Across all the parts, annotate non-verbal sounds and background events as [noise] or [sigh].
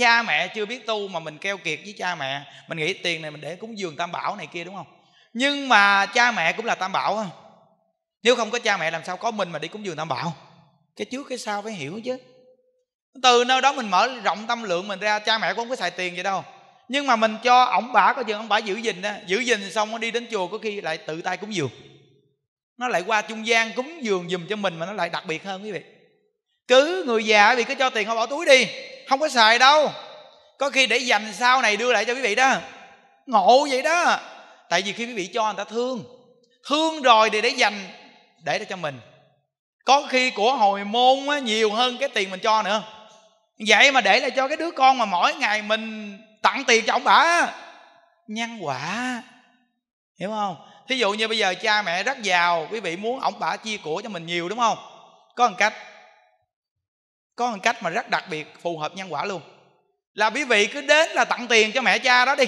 cha mẹ chưa biết tu mà mình keo kiệt với cha mẹ mình nghĩ tiền này mình để cúng dường tam bảo này kia đúng không nhưng mà cha mẹ cũng là tam bảo á nếu không có cha mẹ làm sao có mình mà đi cúng dường tam bảo cái trước cái sau phải hiểu chứ từ nơi đó mình mở rộng tâm lượng mình ra cha mẹ cũng không có xài tiền vậy đâu nhưng mà mình cho ổng bả có chừng ông bả giữ gìn đó giữ gìn xong nó đi đến chùa có khi lại tự tay cúng dường nó lại qua trung gian cúng dường dùm cho mình mà nó lại đặc biệt hơn quý vị cứ người già quý cứ cho tiền họ bỏ túi đi không có xài đâu có khi để dành sau này đưa lại cho quý vị đó ngộ vậy đó tại vì khi quý vị cho người ta thương thương rồi thì để dành để cho mình có khi của hồi môn á, nhiều hơn cái tiền mình cho nữa vậy mà để lại cho cái đứa con mà mỗi ngày mình tặng tiền cho ông bà nhân quả hiểu không thí dụ như bây giờ cha mẹ rất giàu quý vị muốn ông bà chia của cho mình nhiều đúng không có một cách có một cách mà rất đặc biệt phù hợp nhân quả luôn là quý vị cứ đến là tặng tiền cho mẹ cha đó đi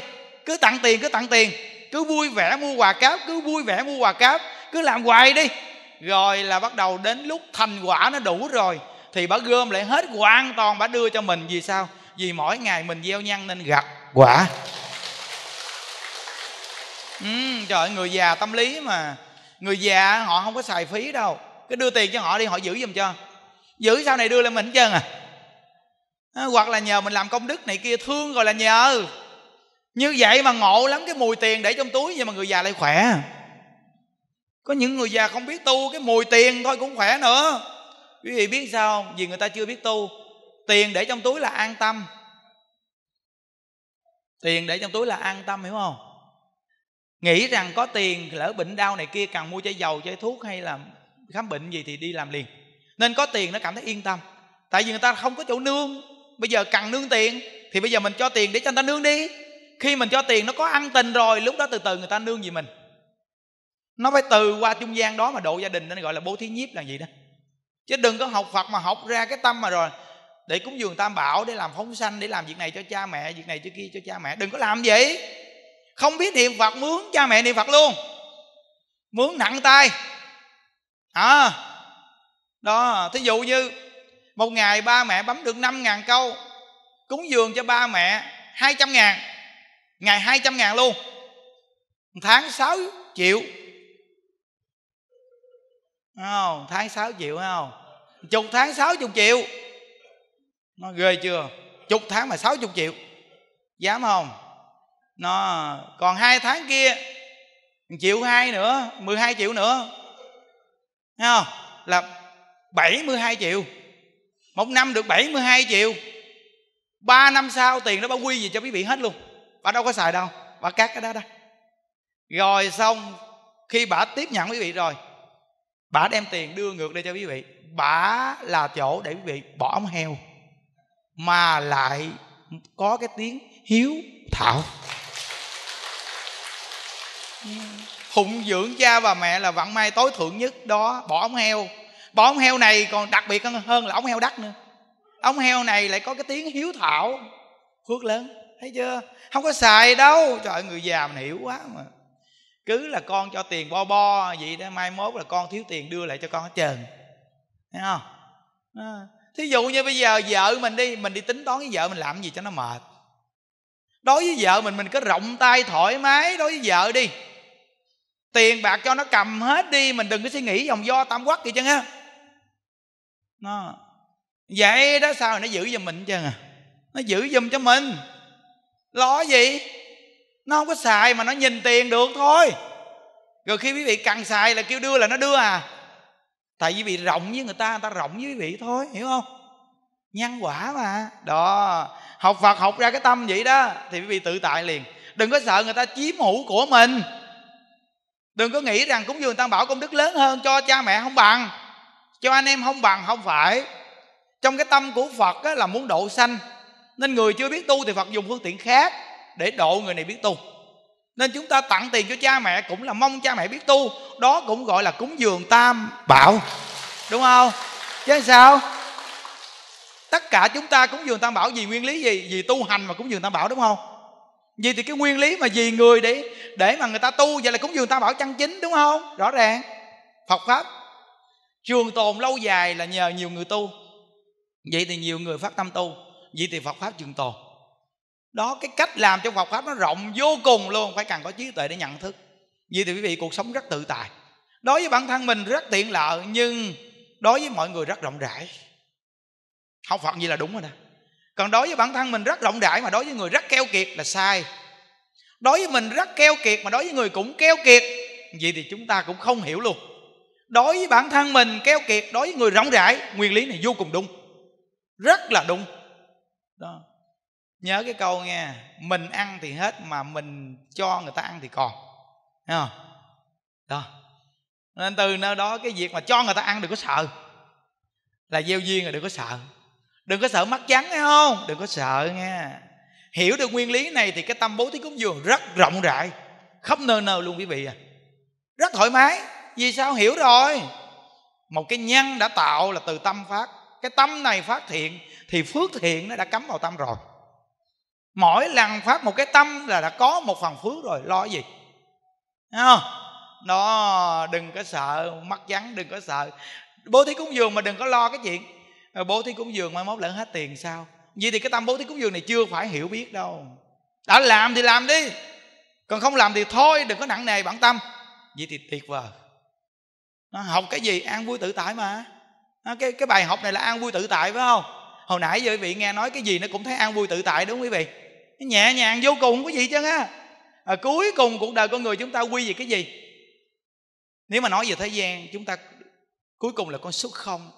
cứ tặng tiền cứ tặng tiền cứ vui vẻ mua quà cáp cứ vui vẻ mua quà cáp cứ làm hoài đi rồi là bắt đầu đến lúc thành quả nó đủ rồi thì bà gom lại hết hoàn toàn bà đưa cho mình vì sao vì mỗi ngày mình gieo nhân nên gặt quả ừ, trời ơi, người già tâm lý mà người già họ không có xài phí đâu cứ đưa tiền cho họ đi họ giữ giùm cho giữ sau này đưa lên mình hết trơn à ờ, hoặc là nhờ mình làm công đức này kia thương rồi là nhờ như vậy mà ngộ lắm cái mùi tiền để trong túi nhưng mà người già lại khỏe có những người già không biết tu cái mùi tiền thôi cũng khỏe nữa quý vị biết sao không vì người ta chưa biết tu tiền để trong túi là an tâm tiền để trong túi là an tâm hiểu không nghĩ rằng có tiền lỡ bệnh đau này kia cần mua chai dầu chai thuốc hay là khám bệnh gì thì đi làm liền nên có tiền nó cảm thấy yên tâm tại vì người ta không có chỗ nương bây giờ cần nương tiền thì bây giờ mình cho tiền để cho người ta nương đi khi mình cho tiền nó có ăn tình rồi lúc đó từ từ người ta nương gì mình nó phải từ qua trung gian đó mà độ gia đình nên gọi là bố thí nhiếp là gì đó chứ đừng có học phật mà học ra cái tâm mà rồi để cúng dường tam bảo để làm phóng sanh để làm việc này cho cha mẹ việc này cho kia cho cha mẹ đừng có làm vậy không biết niệm phật mướn cha mẹ niệm phật luôn mướn nặng tay à đó thí dụ như một ngày ba mẹ bấm được năm ngàn câu cúng dường cho ba mẹ hai trăm ngàn ngày hai trăm ngàn luôn một tháng sáu triệu không tháng sáu triệu không chục tháng sáu chục triệu nó ghê chưa chục tháng mà sáu chục triệu dám không nó còn hai tháng kia triệu hai nữa mười hai triệu nữa Thấy không là 72 triệu Một năm được 72 triệu 3 năm sau tiền đó bà quy gì cho quý vị hết luôn Bà đâu có xài đâu Bà cắt cái đó đó Rồi xong khi bà tiếp nhận quý vị rồi Bà đem tiền đưa ngược đây cho quý vị Bà là chỗ để quý vị bỏ ông heo Mà lại có cái tiếng hiếu thảo Phụng dưỡng cha và mẹ là vận may tối thượng nhất đó Bỏ ông heo bọn ông heo này còn đặc biệt hơn là ông heo đất nữa ông heo này lại có cái tiếng hiếu thảo phước lớn thấy chưa không có xài đâu trời ơi, người già mình hiểu quá mà cứ là con cho tiền bo bo vậy đó mai mốt là con thiếu tiền đưa lại cho con hết trơn thấy không à. thí dụ như bây giờ vợ mình đi mình đi tính toán với vợ mình làm gì cho nó mệt đối với vợ mình mình cứ rộng tay thoải mái đối với vợ đi tiền bạc cho nó cầm hết đi mình đừng có suy nghĩ vòng do tam quắc gì chân á nó vậy đó sao nó giữ cho mình chứ à nó giữ giùm cho mình lo gì nó không có xài mà nó nhìn tiền được thôi rồi khi quý vị cần xài là kêu đưa là nó đưa à tại vì bị rộng với người ta người ta rộng với quý vị thôi hiểu không nhân quả mà đó học phật học ra cái tâm vậy đó thì quý vị tự tại liền đừng có sợ người ta chiếm hữu của mình đừng có nghĩ rằng cũng cúng người ta bảo công đức lớn hơn cho cha mẹ không bằng cho anh em không bằng không phải trong cái tâm của phật á, là muốn độ sanh nên người chưa biết tu thì phật dùng phương tiện khác để độ người này biết tu nên chúng ta tặng tiền cho cha mẹ cũng là mong cha mẹ biết tu đó cũng gọi là cúng dường tam bảo đúng không chứ sao tất cả chúng ta cúng dường tam bảo vì nguyên lý gì vì tu hành mà cúng dường tam bảo đúng không vì thì cái nguyên lý mà vì người để để mà người ta tu vậy là cúng dường tam bảo chân chính đúng không rõ ràng phật pháp trường tồn lâu dài là nhờ nhiều người tu vậy thì nhiều người phát tâm tu vậy thì phật pháp trường tồn đó cái cách làm cho phật pháp nó rộng vô cùng luôn phải cần có trí tuệ để nhận thức vậy thì quý vị cuộc sống rất tự tại đối với bản thân mình rất tiện lợi nhưng đối với mọi người rất rộng rãi học phật gì là đúng rồi nè còn đối với bản thân mình rất rộng rãi mà đối với người rất keo kiệt là sai đối với mình rất keo kiệt mà đối với người cũng keo kiệt vậy thì chúng ta cũng không hiểu luôn đối với bản thân mình keo kiệt đối với người rộng rãi nguyên lý này vô cùng đúng rất là đúng đó nhớ cái câu nghe mình ăn thì hết mà mình cho người ta ăn thì còn Thấy không? đó nên từ nơi đó cái việc mà cho người ta ăn đừng có sợ là gieo duyên rồi đừng có sợ đừng có sợ mắc trắng hay không đừng có sợ nghe hiểu được nguyên lý này thì cái tâm bố thí cúng dường rất rộng rãi khắp nơi nơi luôn quý vị à rất thoải mái vì sao hiểu rồi Một cái nhân đã tạo là từ tâm phát Cái tâm này phát thiện Thì phước thiện nó đã cắm vào tâm rồi Mỗi lần phát một cái tâm là đã có một phần phước rồi Lo gì không? Nó đừng có sợ Mắc vắng đừng có sợ Bố thí cúng dường mà đừng có lo cái chuyện Bố thí cúng dường mai mốt lẫn hết tiền sao Vậy thì cái tâm bố thí cúng dường này chưa phải hiểu biết đâu Đã làm thì làm đi Còn không làm thì thôi đừng có nặng nề bản tâm Vậy thì tuyệt vời học cái gì an vui tự tại mà cái cái bài học này là an vui tự tại phải không hồi nãy giờ quý vị nghe nói cái gì nó cũng thấy an vui tự tại đúng không quý vị nhẹ nhàng vô cùng có gì chứ á à, cuối cùng cuộc đời con người chúng ta quy về cái gì nếu mà nói về thế gian chúng ta cuối cùng là con số không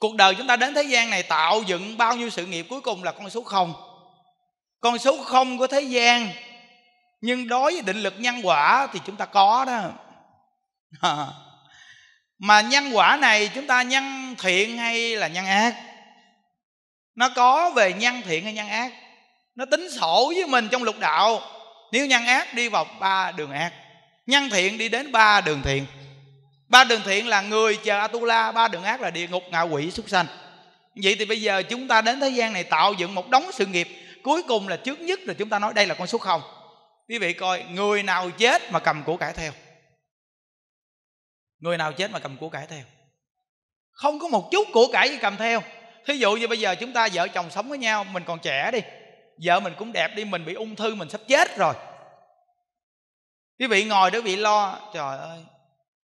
cuộc đời chúng ta đến thế gian này tạo dựng bao nhiêu sự nghiệp cuối cùng là con số không con số không của thế gian nhưng đối với định lực nhân quả thì chúng ta có đó mà nhân quả này chúng ta nhân thiện hay là nhân ác nó có về nhân thiện hay nhân ác nó tính sổ với mình trong lục đạo nếu nhân ác đi vào ba đường ác nhân thiện đi đến ba đường thiện ba đường thiện là người chờ atula ba đường ác là địa ngục ngạ quỷ súc sanh vậy thì bây giờ chúng ta đến thế gian này tạo dựng một đống sự nghiệp cuối cùng là trước nhất là chúng ta nói đây là con số không quý vị coi người nào chết mà cầm của cải theo người nào chết mà cầm của cải theo không có một chút của cải gì cầm theo thí dụ như bây giờ chúng ta vợ chồng sống với nhau mình còn trẻ đi vợ mình cũng đẹp đi mình bị ung thư mình sắp chết rồi quý vị ngồi đó bị lo trời ơi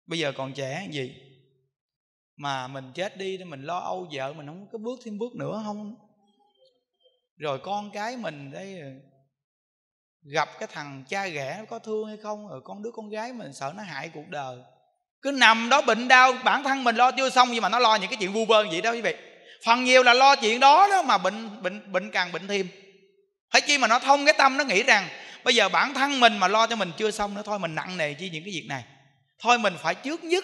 bây giờ còn trẻ gì mà mình chết đi thì mình lo âu vợ mình không có bước thêm bước nữa không rồi con cái mình đấy ờ, gặp cái thằng cha ghẻ nó có thương hay không rồi con đứa con gái mình sợ nó hại cuộc đời cứ nằm đó bệnh đau bản thân mình lo chưa xong nhưng mà nó lo những cái chuyện vu vơ vậy đó quý vị phần nhiều là lo chuyện đó đó mà bệnh bệnh bệnh càng bệnh thêm phải chi mà nó thông cái tâm nó nghĩ rằng bây giờ bản thân mình mà lo cho mình chưa xong nữa thôi mình nặng nề chi những cái việc này thôi mình phải trước nhất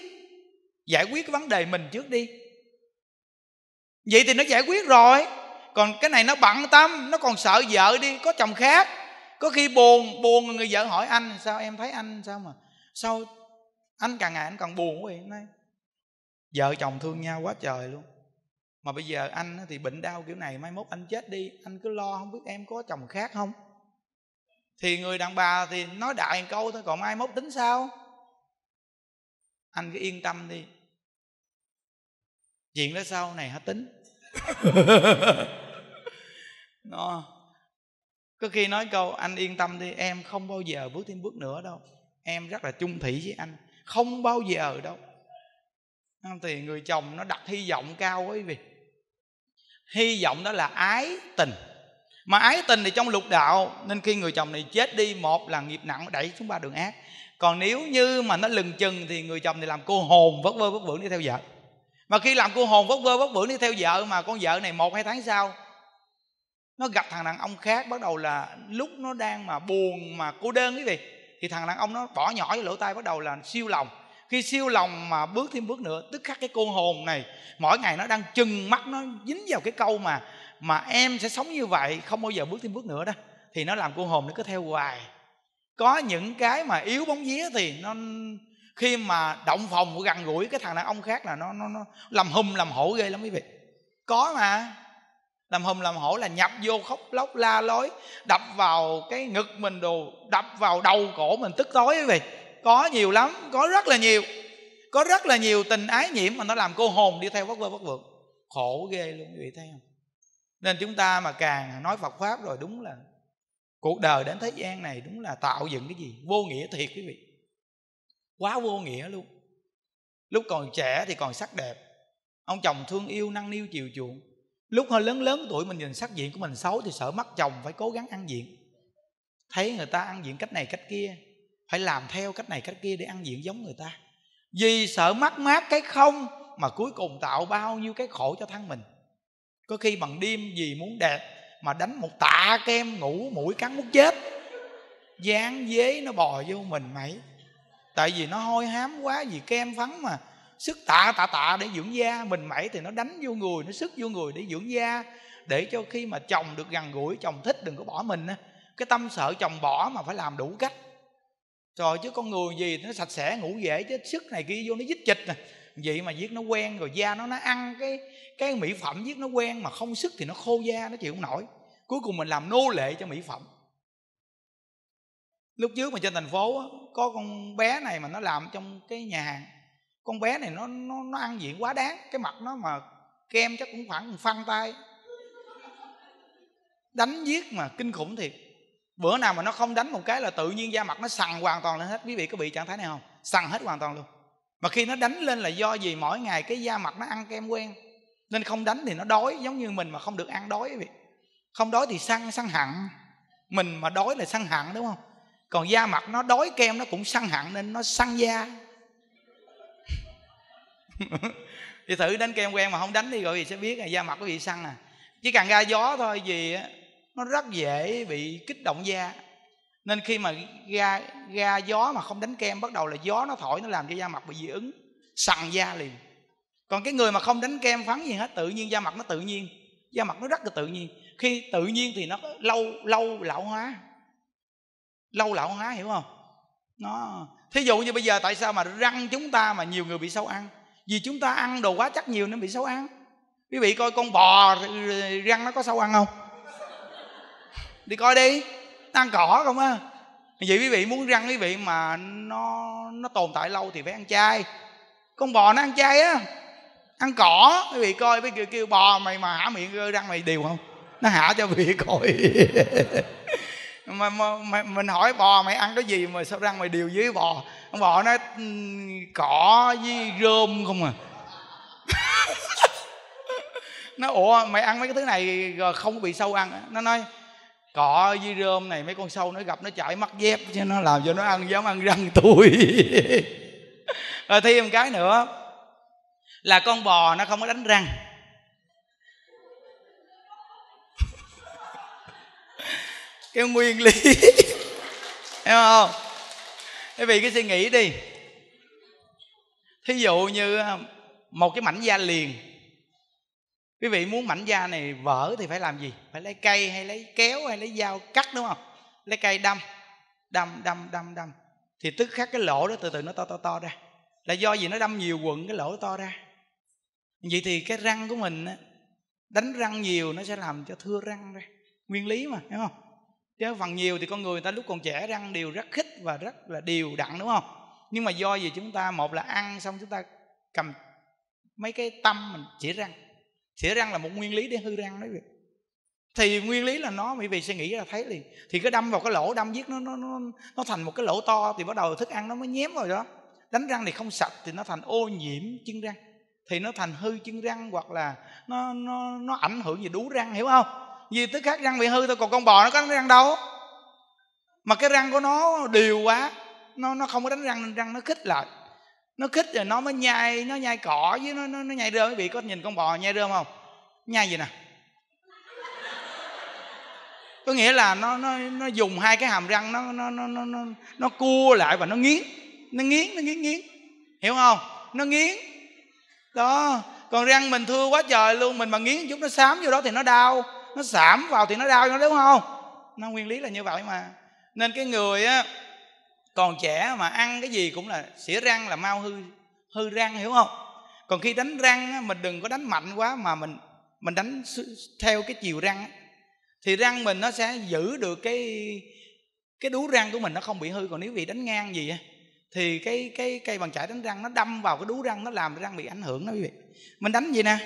giải quyết cái vấn đề mình trước đi vậy thì nó giải quyết rồi còn cái này nó bận tâm nó còn sợ vợ đi có chồng khác có khi buồn buồn người vợ hỏi anh sao em thấy anh sao mà sao anh càng ngày anh càng buồn quá vậy nói vợ chồng thương nhau quá trời luôn mà bây giờ anh thì bệnh đau kiểu này mai mốt anh chết đi anh cứ lo không biết em có chồng khác không thì người đàn bà thì nói đại một câu thôi còn mai mốt tính sao anh cứ yên tâm đi chuyện đó sau này hả tính nó [laughs] có khi nói câu anh yên tâm đi em không bao giờ bước thêm bước nữa đâu em rất là chung thủy với anh không bao giờ đâu thì người chồng nó đặt hy vọng cao quý vị hy vọng đó là ái tình mà ái tình thì trong lục đạo nên khi người chồng này chết đi một là nghiệp nặng đẩy xuống ba đường ác còn nếu như mà nó lừng chừng thì người chồng này làm cô hồn vất vơ vất vưởng đi theo vợ mà khi làm cô hồn vất vơ vất vưởng đi theo vợ mà con vợ này một hai tháng sau nó gặp thằng đàn ông khác bắt đầu là lúc nó đang mà buồn mà cô đơn quý vị thì thằng đàn ông nó bỏ nhỏ vô lỗ tai bắt đầu là siêu lòng khi siêu lòng mà bước thêm bước nữa tức khắc cái cô hồn này mỗi ngày nó đang chừng mắt nó dính vào cái câu mà mà em sẽ sống như vậy không bao giờ bước thêm bước nữa đó thì nó làm cô hồn nó cứ theo hoài có những cái mà yếu bóng vía thì nó khi mà động phòng của gần gũi cái thằng đàn ông khác là nó nó nó làm hùm làm hổ ghê lắm quý vị có mà làm hùm làm hổ là nhập vô khóc lóc la lối đập vào cái ngực mình đồ đập vào đầu cổ mình tức tối quý vị có nhiều lắm có rất là nhiều có rất là nhiều tình ái nhiễm mà nó làm cô hồn đi theo bất vơ bất vượng khổ ghê luôn quý vị thấy không nên chúng ta mà càng nói Phật pháp rồi đúng là cuộc đời đến thế gian này đúng là tạo dựng cái gì vô nghĩa thiệt quý vị quá vô nghĩa luôn lúc còn trẻ thì còn sắc đẹp ông chồng thương yêu năng niu chiều chuộng lúc hơi lớn lớn tuổi mình nhìn sắc diện của mình xấu thì sợ mắc chồng phải cố gắng ăn diện thấy người ta ăn diện cách này cách kia phải làm theo cách này cách kia để ăn diện giống người ta vì sợ mắc mát cái không mà cuối cùng tạo bao nhiêu cái khổ cho thân mình có khi bằng đêm vì muốn đẹp mà đánh một tạ kem ngủ mũi cắn muốn chết dán dế nó bò vô mình mày tại vì nó hôi hám quá vì kem phấn mà sức tạ tạ tạ để dưỡng da mình mẩy thì nó đánh vô người nó sức vô người để dưỡng da để cho khi mà chồng được gần gũi chồng thích đừng có bỏ mình cái tâm sợ chồng bỏ mà phải làm đủ cách rồi chứ con người gì nó sạch sẽ ngủ dễ chứ sức này kia vô nó dít chịch nè vậy mà giết nó quen rồi da nó nó ăn cái cái mỹ phẩm giết nó quen mà không sức thì nó khô da nó chịu không nổi cuối cùng mình làm nô lệ cho mỹ phẩm lúc trước mà trên thành phố có con bé này mà nó làm trong cái nhà hàng con bé này nó nó, nó ăn diện quá đáng cái mặt nó mà kem chắc cũng khoảng phân tay đánh giết mà kinh khủng thiệt bữa nào mà nó không đánh một cái là tự nhiên da mặt nó sằn hoàn toàn lên hết quý vị có bị trạng thái này không sằn hết hoàn toàn luôn mà khi nó đánh lên là do gì mỗi ngày cái da mặt nó ăn kem quen nên không đánh thì nó đói giống như mình mà không được ăn đói quý vị không đói thì săn săn hẳn mình mà đói là săn hẳn đúng không còn da mặt nó đói kem nó cũng săn hẳn nên nó săn da [laughs] thì thử đánh kem quen mà không đánh đi rồi thì sẽ biết là da mặt có bị săn à chỉ cần ra gió thôi gì á nó rất dễ bị kích động da nên khi mà ra ra gió mà không đánh kem bắt đầu là gió nó thổi nó làm cho da mặt bị dị ứng sằn da liền còn cái người mà không đánh kem phấn gì hết tự nhiên da mặt nó tự nhiên da mặt nó rất là tự nhiên khi tự nhiên thì nó lâu lâu lão hóa lâu lão hóa hiểu không nó thí dụ như bây giờ tại sao mà răng chúng ta mà nhiều người bị sâu ăn vì chúng ta ăn đồ quá chắc nhiều nên bị xấu ăn quý vị coi con bò răng nó có xấu ăn không đi coi đi ăn cỏ không á vậy quý vị muốn răng quý vị mà nó nó tồn tại lâu thì phải ăn chay con bò nó ăn chay á ăn cỏ quý vị coi với kêu, kêu bò mày mà hả miệng răng mày đều không nó hả cho quý vị coi [laughs] mà, mà, mà, mình hỏi bò mày ăn cái gì mà sao răng mày đều dưới bò ông bò nó ừ, cỏ với rơm không à [laughs] nó ủa mày ăn mấy cái thứ này rồi không bị sâu ăn nó nói cỏ với rơm này mấy con sâu nó gặp nó chạy mắt dép cho nó làm cho nó ăn dám ăn răng [laughs] tôi rồi ờ, thêm một cái nữa là con bò nó không có đánh răng [laughs] cái nguyên lý hiểu không quý vị cứ suy nghĩ đi thí dụ như à, một cái mảnh da liền quý vị muốn mảnh da này vỡ thì phải làm gì phải lấy cây hay lấy kéo hay lấy dao cắt đúng không lấy cây đâm đâm đâm đâm đâm thì tức khắc cái lỗ đó từ từ nó to to to ra là do gì nó đâm nhiều quận cái lỗ to ra vậy thì cái răng của mình đánh răng nhiều nó sẽ làm cho thưa răng ra nguyên lý mà hiểu không chứ phần nhiều thì con người ta lúc còn trẻ răng đều rất khích và rất là đều đặn đúng không nhưng mà do gì chúng ta một là ăn xong chúng ta cầm mấy cái tâm mình chỉ răng chỉ răng là một nguyên lý để hư răng đấy thì nguyên lý là nó bởi vì sẽ nghĩ là thấy liền thì cái đâm vào cái lỗ đâm giết nó nó nó nó thành một cái lỗ to thì bắt đầu thức ăn nó mới nhém vào đó đánh răng thì không sạch thì nó thành ô nhiễm chân răng thì nó thành hư chân răng hoặc là nó nó nó ảnh hưởng gì đú răng hiểu không vì tức khác răng bị hư thôi còn con bò nó có đánh răng đâu mà cái răng của nó đều quá nó nó không có đánh răng nên răng nó khích lại nó khích rồi nó mới nhai nó nhai cỏ với nó nó, nó nhai rơm bị có nhìn con bò nhai rơm không nhai gì nè có nghĩa là nó nó nó dùng hai cái hàm răng nó nó nó nó nó, nó cua lại và nó nghiến nó nghiến nó nghiến nghiến hiểu không nó nghiến đó còn răng mình thưa quá trời luôn mình mà nghiến chút nó xám vô đó thì nó đau nó giảm vào thì nó đau cho nó đúng không nó nguyên lý là như vậy mà nên cái người á còn trẻ mà ăn cái gì cũng là xỉa răng là mau hư hư răng hiểu không còn khi đánh răng á, mình đừng có đánh mạnh quá mà mình mình đánh theo cái chiều răng á. thì răng mình nó sẽ giữ được cái cái đú răng của mình nó không bị hư còn nếu bị đánh ngang gì á thì cái cái cây bàn chải đánh răng nó đâm vào cái đú răng nó làm răng bị ảnh hưởng đó quý vị mình đánh gì nè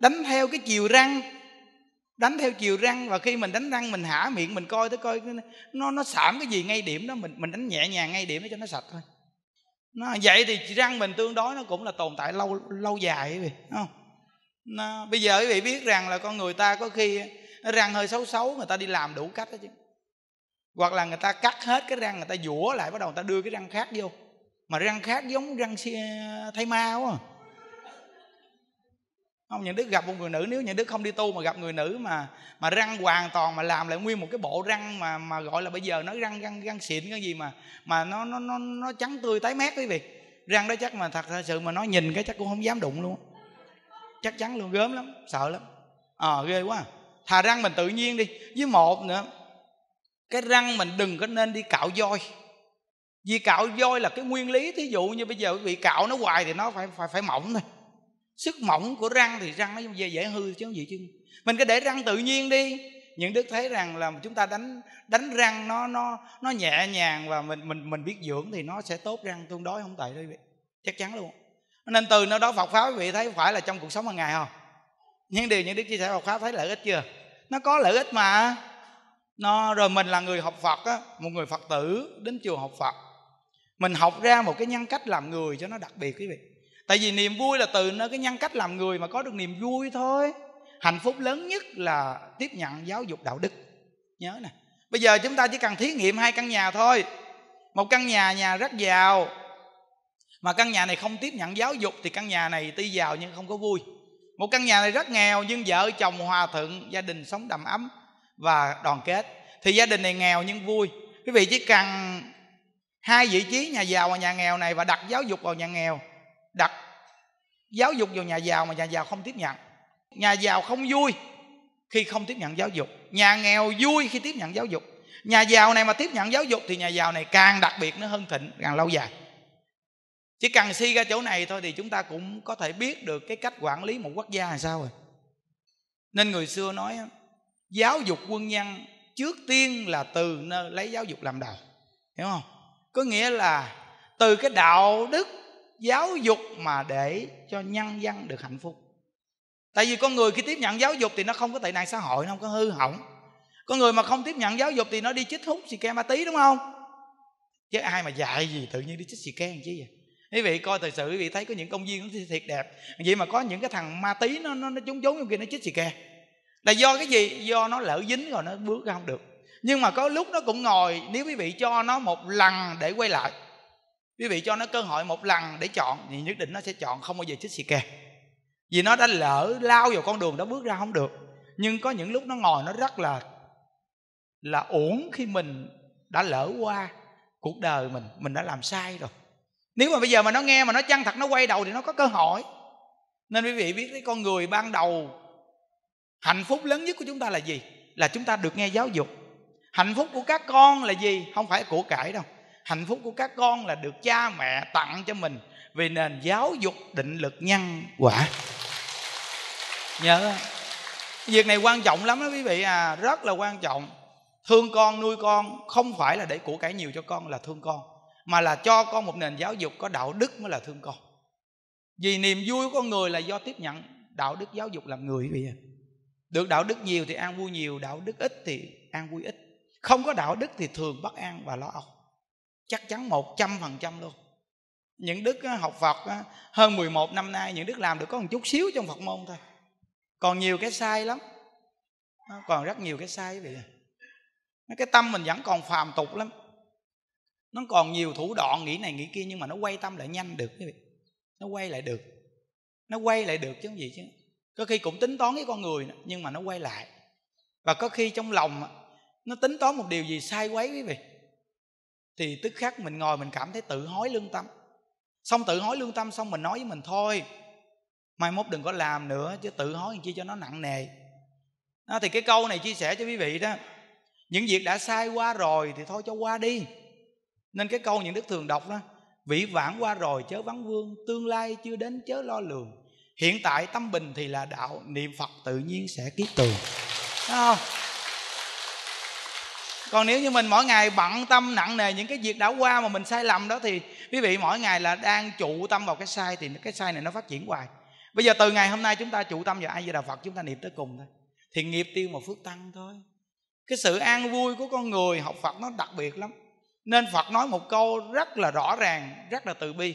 đánh theo cái chiều răng đánh theo chiều răng và khi mình đánh răng mình hả miệng mình coi tới coi nó nó sảm cái gì ngay điểm đó mình mình đánh nhẹ nhàng ngay điểm đó cho nó sạch thôi nó vậy thì răng mình tương đối nó cũng là tồn tại lâu lâu dài vậy. không nó, bây giờ quý vị biết rằng là con người ta có khi răng hơi xấu xấu người ta đi làm đủ cách đó chứ hoặc là người ta cắt hết cái răng người ta dũa lại bắt đầu người ta đưa cái răng khác vô mà răng khác giống răng à, thay ma quá à không những đức gặp một người nữ nếu những đức không đi tu mà gặp người nữ mà mà răng hoàn toàn mà làm lại nguyên một cái bộ răng mà mà gọi là bây giờ nó răng răng răng xịn cái gì mà mà nó nó nó nó trắng tươi tái mét quý vị răng đó chắc mà thật sự mà nó nhìn cái chắc cũng không dám đụng luôn chắc chắn luôn gớm lắm sợ lắm ờ à, ghê quá thà răng mình tự nhiên đi với một nữa cái răng mình đừng có nên đi cạo voi vì cạo voi là cái nguyên lý thí dụ như bây giờ bị cạo nó hoài thì nó phải phải phải mỏng thôi sức mỏng của răng thì răng nó dễ, dễ hư chứ không gì chứ mình cứ để răng tự nhiên đi những đức thấy rằng là chúng ta đánh đánh răng nó nó nó nhẹ nhàng và mình mình mình biết dưỡng thì nó sẽ tốt răng tương đối không tệ quý vị chắc chắn luôn nên từ nơi đó Phật pháp quý vị thấy phải là trong cuộc sống hàng ngày không những điều những đức chia sẻ Phật pháp thấy lợi ích chưa nó có lợi ích mà nó rồi mình là người học Phật á một người Phật tử đến chùa học Phật mình học ra một cái nhân cách làm người cho nó đặc biệt quý vị tại vì niềm vui là từ nơi cái nhân cách làm người mà có được niềm vui thôi hạnh phúc lớn nhất là tiếp nhận giáo dục đạo đức nhớ nè bây giờ chúng ta chỉ cần thí nghiệm hai căn nhà thôi một căn nhà nhà rất giàu mà căn nhà này không tiếp nhận giáo dục thì căn nhà này tuy giàu nhưng không có vui một căn nhà này rất nghèo nhưng vợ chồng hòa thuận gia đình sống đầm ấm và đoàn kết thì gia đình này nghèo nhưng vui quý vị chỉ cần hai vị trí nhà giàu và nhà nghèo này và đặt giáo dục vào nhà nghèo đặt giáo dục vào nhà giàu mà nhà giàu không tiếp nhận nhà giàu không vui khi không tiếp nhận giáo dục nhà nghèo vui khi tiếp nhận giáo dục nhà giàu này mà tiếp nhận giáo dục thì nhà giàu này càng đặc biệt nó hơn thịnh càng lâu dài chỉ cần suy ra chỗ này thôi thì chúng ta cũng có thể biết được cái cách quản lý một quốc gia là sao rồi nên người xưa nói giáo dục quân nhân trước tiên là từ nơi lấy giáo dục làm đầu hiểu không có nghĩa là từ cái đạo đức giáo dục mà để cho nhân dân được hạnh phúc tại vì con người khi tiếp nhận giáo dục thì nó không có tệ nạn xã hội nó không có hư hỏng con người mà không tiếp nhận giáo dục thì nó đi chích hút xì ke ma tí đúng không chứ ai mà dạy gì tự nhiên đi chích xì ke chứ vậy quý vị coi thời sự quý vị thấy có những công viên nó thiệt đẹp vậy mà có những cái thằng ma tí nó nó, nó trốn trốn trong kia nó chích xì ke là do cái gì do nó lỡ dính rồi nó bước ra không được nhưng mà có lúc nó cũng ngồi nếu quý vị cho nó một lần để quay lại quý vị cho nó cơ hội một lần để chọn thì nhất định nó sẽ chọn không bao giờ chích xì kè vì nó đã lỡ lao vào con đường đó bước ra không được nhưng có những lúc nó ngồi nó rất là là uổng khi mình đã lỡ qua cuộc đời mình mình đã làm sai rồi nếu mà bây giờ mà nó nghe mà nó chăng thật nó quay đầu thì nó có cơ hội nên quý vị biết cái con người ban đầu hạnh phúc lớn nhất của chúng ta là gì là chúng ta được nghe giáo dục hạnh phúc của các con là gì không phải của cải đâu hạnh phúc của các con là được cha mẹ tặng cho mình vì nền giáo dục định lực nhân quả nhớ việc này quan trọng lắm đó quý vị à rất là quan trọng thương con nuôi con không phải là để của cải nhiều cho con là thương con mà là cho con một nền giáo dục có đạo đức mới là thương con vì niềm vui của con người là do tiếp nhận đạo đức giáo dục làm người quý vị à. được đạo đức nhiều thì an vui nhiều đạo đức ít thì an vui ít không có đạo đức thì thường bất an và lo âu chắc chắn 100% luôn những đức học Phật hơn 11 năm nay những đức làm được có một chút xíu trong Phật môn thôi còn nhiều cái sai lắm còn rất nhiều cái sai quý vị cái tâm mình vẫn còn phàm tục lắm nó còn nhiều thủ đoạn nghĩ này nghĩ kia nhưng mà nó quay tâm lại nhanh được quý vị nó quay lại được nó quay lại được chứ không gì chứ có khi cũng tính toán với con người nhưng mà nó quay lại và có khi trong lòng nó tính toán một điều gì sai quấy quý vị thì tức khắc mình ngồi mình cảm thấy tự hối lương tâm xong tự hối lương tâm xong mình nói với mình thôi mai mốt đừng có làm nữa chứ tự hối làm chi cho nó nặng nề đó, thì cái câu này chia sẻ cho quý vị đó những việc đã sai qua rồi thì thôi cho qua đi nên cái câu những đức thường đọc đó vĩ vãng qua rồi chớ vắng vương tương lai chưa đến chớ lo lường hiện tại tâm bình thì là đạo niệm phật tự nhiên sẽ kiết tường Đúng không? còn nếu như mình mỗi ngày bận tâm nặng nề những cái việc đã qua mà mình sai lầm đó thì quý vị mỗi ngày là đang trụ tâm vào cái sai thì cái sai này nó phát triển hoài bây giờ từ ngày hôm nay chúng ta trụ tâm vào ai với đạo phật chúng ta niệm tới cùng thôi thì nghiệp tiêu mà phước tăng thôi cái sự an vui của con người học phật nó đặc biệt lắm nên phật nói một câu rất là rõ ràng rất là từ bi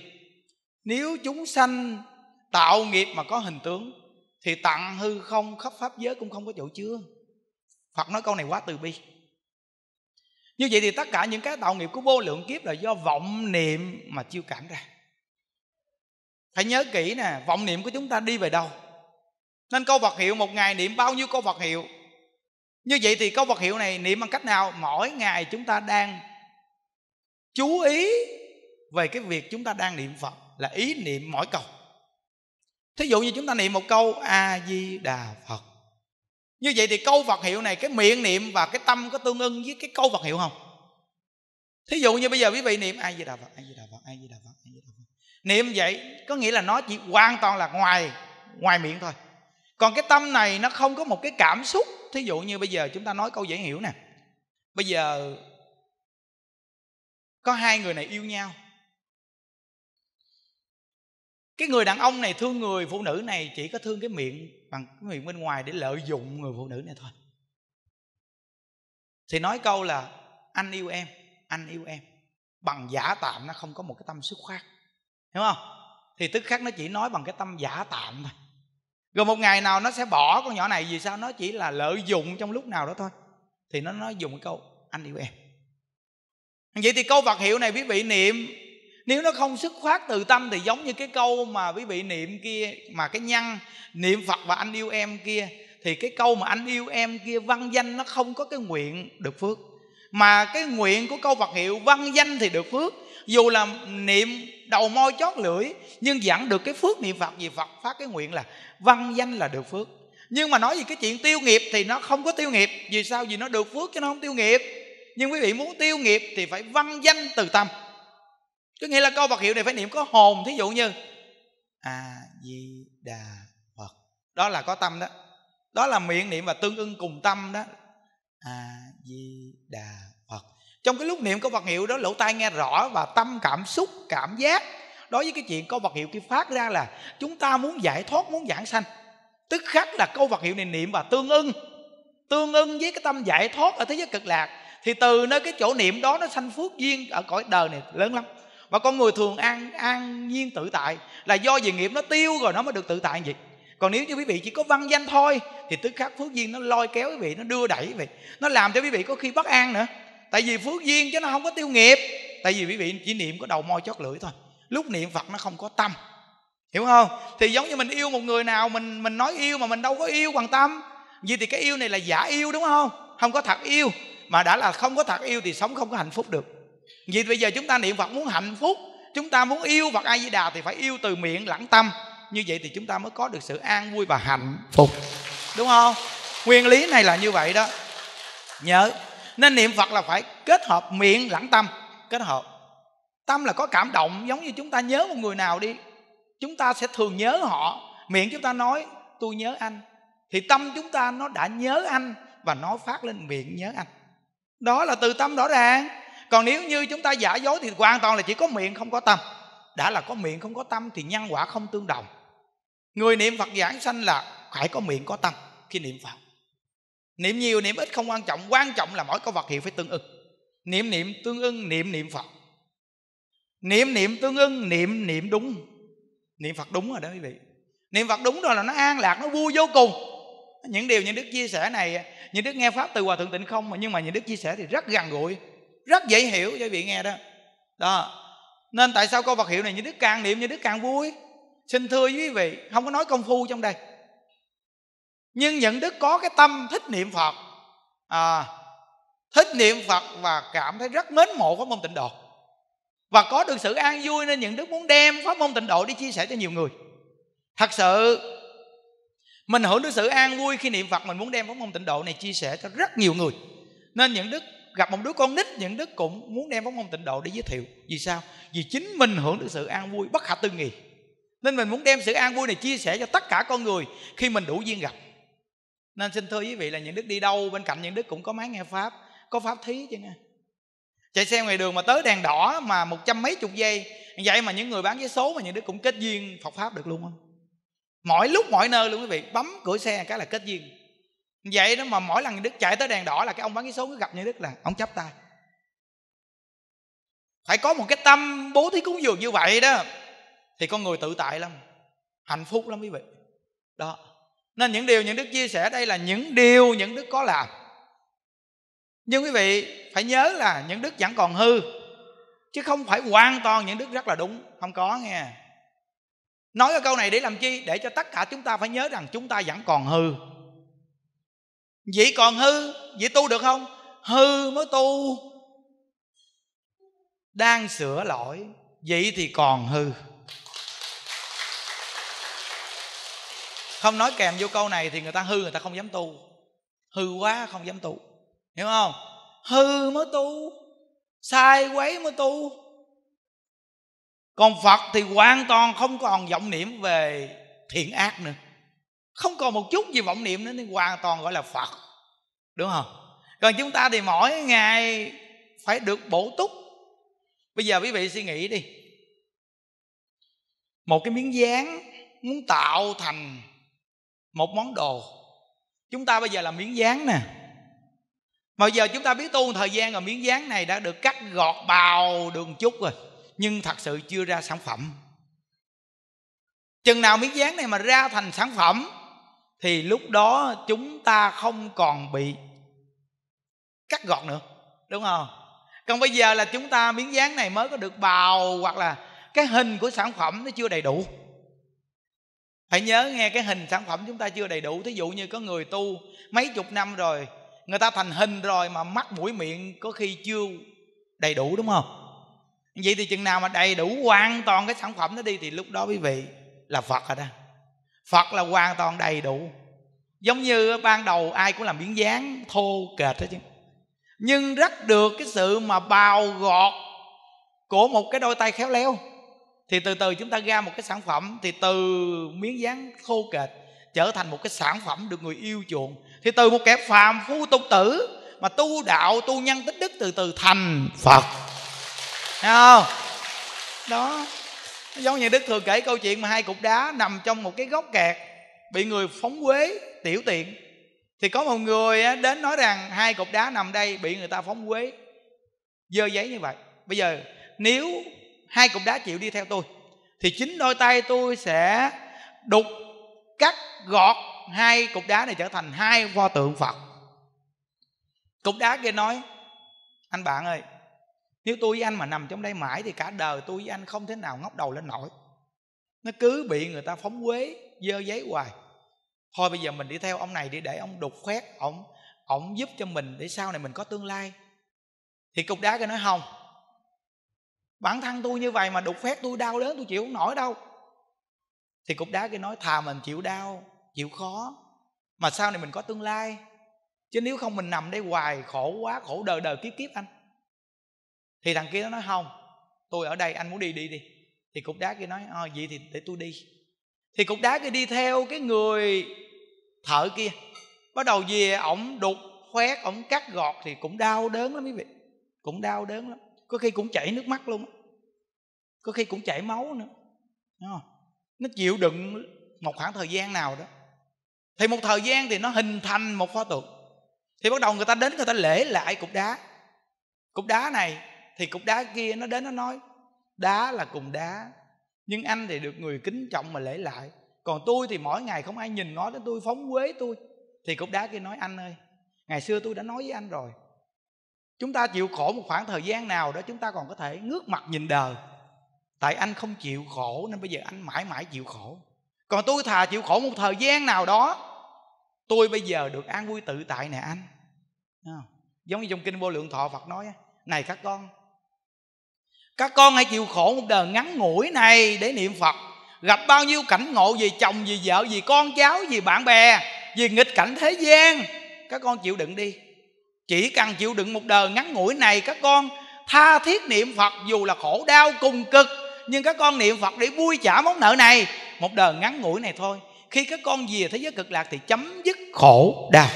nếu chúng sanh tạo nghiệp mà có hình tướng thì tặng hư không khắp pháp giới cũng không có chỗ chứa phật nói câu này quá từ bi như vậy thì tất cả những cái tạo nghiệp của vô lượng kiếp là do vọng niệm mà chiêu cảm ra phải nhớ kỹ nè Vọng niệm của chúng ta đi về đâu Nên câu Phật hiệu một ngày niệm bao nhiêu câu Phật hiệu Như vậy thì câu Phật hiệu này niệm bằng cách nào Mỗi ngày chúng ta đang Chú ý Về cái việc chúng ta đang niệm Phật Là ý niệm mỗi câu Thí dụ như chúng ta niệm một câu A-di-đà Phật như vậy thì câu vật hiệu này cái miệng niệm và cái tâm có tương ưng với cái câu vật hiệu không thí dụ như bây giờ quý vị niệm ai di đà phật ai di đà phật ai di đà phật ai di đà phật niệm vậy có nghĩa là nó chỉ hoàn toàn là ngoài ngoài miệng thôi còn cái tâm này nó không có một cái cảm xúc thí dụ như bây giờ chúng ta nói câu dễ hiểu nè bây giờ có hai người này yêu nhau cái người đàn ông này thương người phụ nữ này chỉ có thương cái miệng bằng cái miệng bên ngoài để lợi dụng người phụ nữ này thôi thì nói câu là anh yêu em anh yêu em bằng giả tạm nó không có một cái tâm xuất phát hiểu không thì tức khắc nó chỉ nói bằng cái tâm giả tạm thôi rồi một ngày nào nó sẽ bỏ con nhỏ này vì sao nó chỉ là lợi dụng trong lúc nào đó thôi thì nó nói dùng cái câu anh yêu em vậy thì câu vật hiệu này quý vị niệm nếu nó không xuất phát từ tâm thì giống như cái câu mà quý vị niệm kia mà cái nhân niệm phật và anh yêu em kia thì cái câu mà anh yêu em kia văn danh nó không có cái nguyện được phước mà cái nguyện của câu Phật hiệu văn danh thì được phước dù là niệm đầu môi chót lưỡi nhưng vẫn được cái phước niệm Phật vì Phật phát cái nguyện là văn danh là được phước nhưng mà nói về cái chuyện tiêu nghiệp thì nó không có tiêu nghiệp vì sao vì nó được phước chứ nó không tiêu nghiệp nhưng quý vị muốn tiêu nghiệp thì phải văn danh từ tâm có nghĩa là câu vật hiệu này phải niệm có hồn thí dụ như a di đà phật đó là có tâm đó đó là miệng niệm và tương ưng cùng tâm đó a di đà phật trong cái lúc niệm có vật hiệu đó lỗ tai nghe rõ và tâm cảm xúc cảm giác đối với cái chuyện câu vật hiệu kia phát ra là chúng ta muốn giải thoát muốn giảng sanh tức khắc là câu vật hiệu này niệm và tương ưng tương ưng với cái tâm giải thoát ở thế giới cực lạc thì từ nơi cái chỗ niệm đó nó sanh phước duyên ở cõi đời này lớn lắm mà con người thường an an nhiên tự tại là do về nghiệp nó tiêu rồi nó mới được tự tại vậy còn nếu như quý vị chỉ có văn danh thôi thì tức khắc phước duyên nó lôi kéo quý vị nó đưa đẩy quý vị nó làm cho quý vị có khi bất an nữa tại vì phước duyên chứ nó không có tiêu nghiệp tại vì quý vị chỉ niệm có đầu môi chót lưỡi thôi lúc niệm phật nó không có tâm hiểu không thì giống như mình yêu một người nào mình mình nói yêu mà mình đâu có yêu bằng tâm vì thì cái yêu này là giả yêu đúng không không có thật yêu mà đã là không có thật yêu thì sống không có hạnh phúc được vì bây giờ chúng ta niệm phật muốn hạnh phúc chúng ta muốn yêu phật a di đà thì phải yêu từ miệng lẳng tâm như vậy thì chúng ta mới có được sự an vui và hạnh phúc đúng không nguyên lý này là như vậy đó nhớ nên niệm phật là phải kết hợp miệng lẳng tâm kết hợp tâm là có cảm động giống như chúng ta nhớ một người nào đi chúng ta sẽ thường nhớ họ miệng chúng ta nói tôi nhớ anh thì tâm chúng ta nó đã nhớ anh và nó phát lên miệng nhớ anh đó là từ tâm rõ ràng còn nếu như chúng ta giả dối thì hoàn toàn là chỉ có miệng không có tâm đã là có miệng không có tâm thì nhân quả không tương đồng người niệm phật giảng sanh là phải có miệng có tâm khi niệm phật niệm nhiều niệm ít không quan trọng quan trọng là mỗi câu vật hiệu phải tương ưng niệm niệm tương ưng niệm niệm phật niệm niệm tương ưng niệm niệm đúng niệm phật đúng rồi đó quý vị niệm phật đúng rồi là nó an lạc nó vui vô cùng những điều những đức chia sẻ này những đức nghe pháp từ hòa thượng tịnh không mà nhưng mà những đức chia sẻ thì rất gần gũi rất dễ hiểu cho vị nghe đó đó nên tại sao câu vật hiệu này như đức càng niệm như đức càng vui xin thưa quý vị không có nói công phu trong đây nhưng những đức có cái tâm thích niệm phật à, thích niệm phật và cảm thấy rất mến mộ pháp môn tịnh độ và có được sự an vui nên những đức muốn đem pháp môn tịnh độ đi chia sẻ cho nhiều người thật sự mình hưởng được sự an vui khi niệm phật mình muốn đem pháp môn tịnh độ này chia sẻ cho rất nhiều người nên những đức gặp một đứa con nít những đứa cũng muốn đem bóng ngôn tịnh độ để giới thiệu vì sao vì chính mình hưởng được sự an vui bất khả tư nghì nên mình muốn đem sự an vui này chia sẻ cho tất cả con người khi mình đủ duyên gặp nên xin thưa quý vị là những đức đi đâu bên cạnh những đức cũng có máy nghe pháp có pháp thí chứ nghe chạy xe ngoài đường mà tới đèn đỏ mà một trăm mấy chục giây vậy mà những người bán vé số mà những đứa cũng kết duyên phật pháp được luôn không mỗi lúc mọi nơi luôn quý vị bấm cửa xe cái là kết duyên vậy đó mà mỗi lần đức chạy tới đèn đỏ là cái ông bán cái số cứ gặp như đức là ông chắp tay phải có một cái tâm bố thí cúng dường như vậy đó thì con người tự tại lắm hạnh phúc lắm quý vị đó nên những điều những đức chia sẻ đây là những điều những đức có làm nhưng quý vị phải nhớ là những đức vẫn còn hư chứ không phải hoàn toàn những đức rất là đúng không có nghe nói cái câu này để làm chi để cho tất cả chúng ta phải nhớ rằng chúng ta vẫn còn hư vậy còn hư vậy tu được không hư mới tu đang sửa lỗi vậy thì còn hư không nói kèm vô câu này thì người ta hư người ta không dám tu hư quá không dám tu hiểu không hư mới tu sai quấy mới tu còn phật thì hoàn toàn không còn vọng niệm về thiện ác nữa không còn một chút gì vọng niệm nữa nên hoàn toàn gọi là phật đúng không còn chúng ta thì mỗi ngày phải được bổ túc bây giờ quý vị suy nghĩ đi một cái miếng dán muốn tạo thành một món đồ chúng ta bây giờ là miếng dán nè mà giờ chúng ta biết tu thời gian rồi miếng dán này đã được cắt gọt bào đường chút rồi nhưng thật sự chưa ra sản phẩm chừng nào miếng dán này mà ra thành sản phẩm thì lúc đó chúng ta không còn bị cắt gọt nữa đúng không còn bây giờ là chúng ta miếng dán này mới có được bào hoặc là cái hình của sản phẩm nó chưa đầy đủ phải nhớ nghe cái hình sản phẩm chúng ta chưa đầy đủ thí dụ như có người tu mấy chục năm rồi người ta thành hình rồi mà mắt mũi miệng có khi chưa đầy đủ đúng không vậy thì chừng nào mà đầy đủ hoàn toàn cái sản phẩm nó đi thì lúc đó quý vị là phật rồi đó phật là hoàn toàn đầy đủ giống như ban đầu ai cũng làm miếng dáng thô kệch hết chứ nhưng rất được cái sự mà bào gọt của một cái đôi tay khéo léo thì từ từ chúng ta ra một cái sản phẩm thì từ miếng dáng khô kệch trở thành một cái sản phẩm được người yêu chuộng thì từ một kẻ phàm phu tục tử mà tu đạo tu nhân tích đức từ từ thành phật Thấy không đó giống như đức thường kể câu chuyện mà hai cục đá nằm trong một cái góc kẹt bị người phóng quế tiểu tiện thì có một người đến nói rằng hai cục đá nằm đây bị người ta phóng quế dơ giấy như vậy bây giờ nếu hai cục đá chịu đi theo tôi thì chính đôi tay tôi sẽ đục cắt gọt hai cục đá này trở thành hai pho tượng phật cục đá kia nói anh bạn ơi nếu tôi với anh mà nằm trong đây mãi thì cả đời tôi với anh không thể nào ngóc đầu lên nổi nó cứ bị người ta phóng quế dơ giấy hoài thôi bây giờ mình đi theo ông này đi để ông đục khoét ông ông giúp cho mình để sau này mình có tương lai thì cục đá kia nói không bản thân tôi như vậy mà đục khoét tôi đau lớn tôi chịu không nổi đâu thì cục đá kia nói thà mình chịu đau chịu khó mà sau này mình có tương lai chứ nếu không mình nằm đây hoài khổ quá khổ đời đời kiếp kiếp anh thì thằng kia nó nói không tôi ở đây anh muốn đi đi đi thì cục đá kia nói ờ vậy thì để tôi đi thì cục đá kia đi theo cái người thợ kia bắt đầu về ổng đục khoét ổng cắt gọt thì cũng đau đớn lắm quý vị cũng đau đớn lắm có khi cũng chảy nước mắt luôn có khi cũng chảy máu nữa nó chịu đựng một khoảng thời gian nào đó thì một thời gian thì nó hình thành một pho tượng thì bắt đầu người ta đến người ta lễ lại cục đá cục đá này thì cục đá kia nó đến nó nói đá là cùng đá nhưng anh thì được người kính trọng mà lễ lại còn tôi thì mỗi ngày không ai nhìn ngó đến tôi phóng quế tôi thì cục đá kia nói anh ơi ngày xưa tôi đã nói với anh rồi chúng ta chịu khổ một khoảng thời gian nào đó chúng ta còn có thể ngước mặt nhìn đời tại anh không chịu khổ nên bây giờ anh mãi mãi chịu khổ còn tôi thà chịu khổ một thời gian nào đó tôi bây giờ được an vui tự tại nè anh giống như trong kinh vô lượng thọ phật nói này các con các con hãy chịu khổ một đời ngắn ngủi này để niệm phật gặp bao nhiêu cảnh ngộ vì chồng vì vợ vì con cháu vì bạn bè vì nghịch cảnh thế gian các con chịu đựng đi chỉ cần chịu đựng một đời ngắn ngủi này các con tha thiết niệm phật dù là khổ đau cùng cực nhưng các con niệm phật để vui trả món nợ này một đời ngắn ngủi này thôi khi các con về thế giới cực lạc thì chấm dứt khổ đau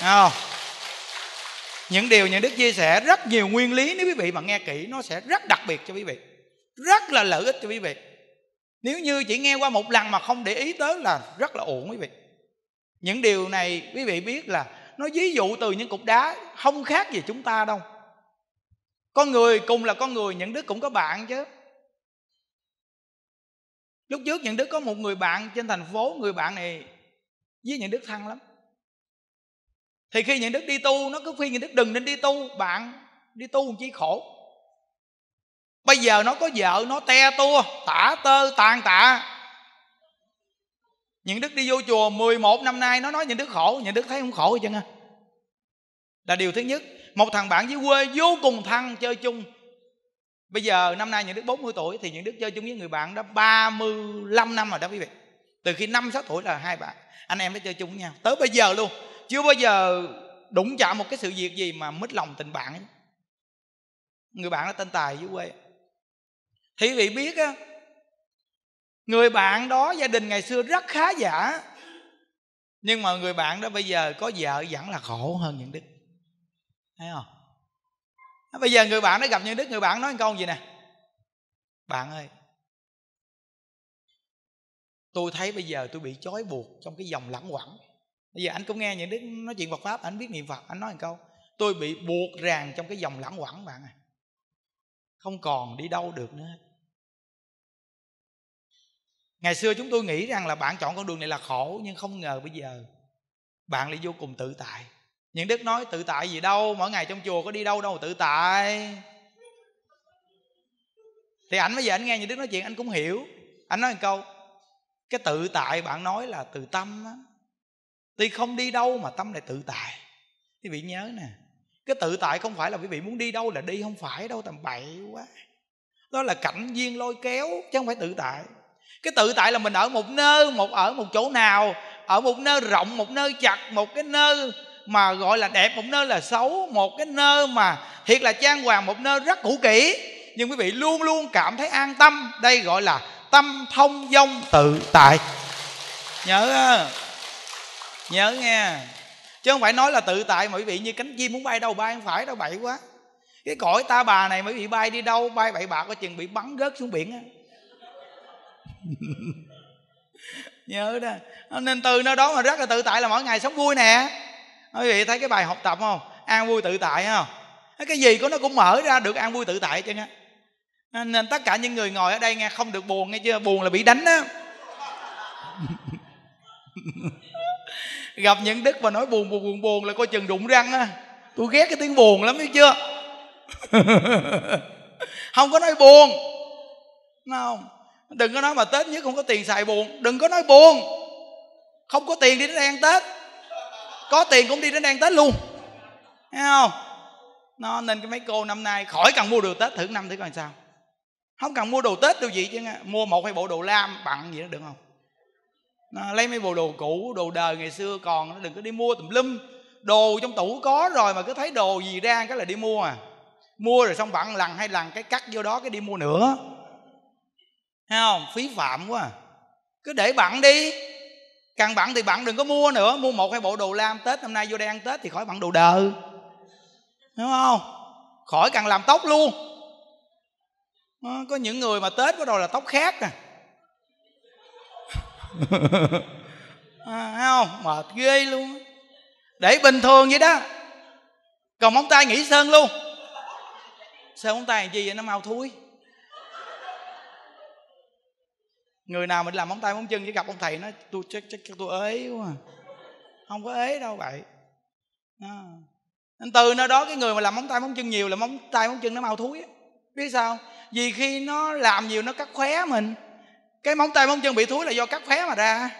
không? những điều nhà đức chia sẻ rất nhiều nguyên lý nếu quý vị mà nghe kỹ nó sẽ rất đặc biệt cho quý vị rất là lợi ích cho quý vị nếu như chỉ nghe qua một lần mà không để ý tới là rất là uổng quý vị những điều này quý vị biết là nó ví dụ từ những cục đá không khác gì chúng ta đâu con người cùng là con người những đức cũng có bạn chứ lúc trước những đức có một người bạn trên thành phố người bạn này với những đức thân lắm thì khi những đức đi tu nó cứ khuyên những đức đừng nên đi tu bạn đi tu chỉ khổ bây giờ nó có vợ nó te tua tả tơ tàn tạ những đức đi vô chùa 11 năm nay nó nói những đức khổ những đức thấy không khổ chứ nghe à? là điều thứ nhất một thằng bạn dưới quê vô cùng thân chơi chung bây giờ năm nay những đức 40 tuổi thì những đức chơi chung với người bạn đó 35 năm rồi đó quý vị từ khi năm sáu tuổi là hai bạn anh em đã chơi chung với nhau tới bây giờ luôn chưa bao giờ đụng chạm một cái sự việc gì mà mất lòng tình bạn ấy. người bạn đó tên tài dưới quê thì vị biết á người bạn đó gia đình ngày xưa rất khá giả nhưng mà người bạn đó bây giờ có vợ vẫn là khổ hơn những đức thấy không bây giờ người bạn nó gặp những đức người bạn nói một câu gì nè bạn ơi tôi thấy bây giờ tôi bị chói buộc trong cái dòng lãng quẩn bây giờ anh cũng nghe những đức nói chuyện Phật pháp anh biết niệm Phật anh nói một câu tôi bị buộc ràng trong cái dòng lãng quẳng bạn à không còn đi đâu được nữa ngày xưa chúng tôi nghĩ rằng là bạn chọn con đường này là khổ nhưng không ngờ bây giờ bạn lại vô cùng tự tại những đức nói tự tại gì đâu mỗi ngày trong chùa có đi đâu đâu tự tại thì ảnh bây giờ anh nghe những đức nói chuyện anh cũng hiểu anh nói một câu cái tự tại bạn nói là từ tâm á tuy không đi đâu mà tâm lại tự tại quý vị nhớ nè cái tự tại không phải là quý vị muốn đi đâu là đi không phải đâu tầm bậy quá đó là cảnh duyên lôi kéo chứ không phải tự tại cái tự tại là mình ở một nơi một ở một chỗ nào ở một nơi rộng một nơi chặt một cái nơi mà gọi là đẹp một nơi là xấu một cái nơi mà thiệt là trang hoàng một nơi rất cũ kỹ nhưng quý vị luôn luôn cảm thấy an tâm đây gọi là tâm thông dông tự tại nhớ nhớ nghe chứ không phải nói là tự tại mà quý vị như cánh chim muốn bay đâu bay không phải đâu bậy quá cái cõi ta bà này mới bị bay đi đâu bay bậy bạ có chừng bị bắn rớt xuống biển á [laughs] nhớ đó nên từ nơi đó mà rất là tự tại là mỗi ngày sống vui nè quý vị thấy cái bài học tập không an vui tự tại không cái gì của nó cũng mở ra được an vui tự tại chứ nha nên tất cả những người ngồi ở đây nghe không được buồn nghe chưa buồn là bị đánh á [laughs] gặp những đức mà nói buồn buồn buồn buồn là coi chừng rụng răng á tôi ghét cái tiếng buồn lắm biết chưa [laughs] không có nói buồn Đúng không đừng có nói mà tết nhất không có tiền xài buồn đừng có nói buồn không có tiền đi đến ăn tết có tiền cũng đi đến ăn tết luôn thấy không nó nên cái mấy cô năm nay khỏi cần mua đồ tết thử năm thử coi sao không cần mua đồ tết đâu gì chứ mua một hai bộ đồ lam bằng gì đó được không nó lấy mấy bộ đồ cũ đồ đời ngày xưa còn đừng có đi mua tùm lum đồ trong tủ có rồi mà cứ thấy đồ gì ra cái là đi mua à mua rồi xong bạn lần hay lần cái cắt vô đó cái đi mua nữa thấy không phí phạm quá à. cứ để bạn đi càng bạn thì bạn đừng có mua nữa mua một hai bộ đồ lam tết năm nay vô đây ăn tết thì khỏi bạn đồ đờ đúng không khỏi càng làm tóc luôn ờ, có những người mà tết bắt đầu là tóc khác à [laughs] à, thấy không mệt ghê luôn để bình thường vậy đó còn móng tay nghỉ sơn luôn sơn móng tay làm chi vậy nó mau thúi người nào mình làm móng tay móng chân chỉ gặp ông thầy nó tôi chắc chắc tôi ế quá à. không có ế đâu vậy à. Nên từ nơi đó cái người mà làm móng tay móng chân nhiều là móng tay móng chân nó mau thúi biết sao vì khi nó làm nhiều nó cắt khóe mình cái móng tay móng chân bị thúi là do cắt khóe mà ra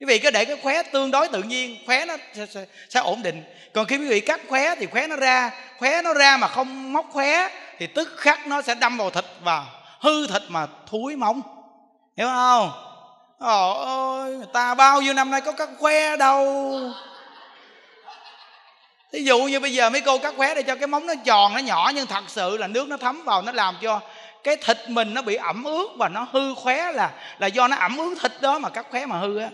quý vị cứ để cái khóe tương đối tự nhiên khóe nó sẽ, sẽ, sẽ ổn định còn khi quý vị cắt khóe thì khóe nó ra khóe nó ra mà không móc khóe thì tức khắc nó sẽ đâm vào thịt và hư thịt mà thúi móng hiểu không Ồ ôi người ta bao nhiêu năm nay có cắt khóe đâu Thí dụ như bây giờ mấy cô cắt khóe để cho cái móng nó tròn nó nhỏ Nhưng thật sự là nước nó thấm vào nó làm cho cái thịt mình nó bị ẩm ướt và nó hư khóe là là do nó ẩm ướt thịt đó mà cắt khóe mà hư á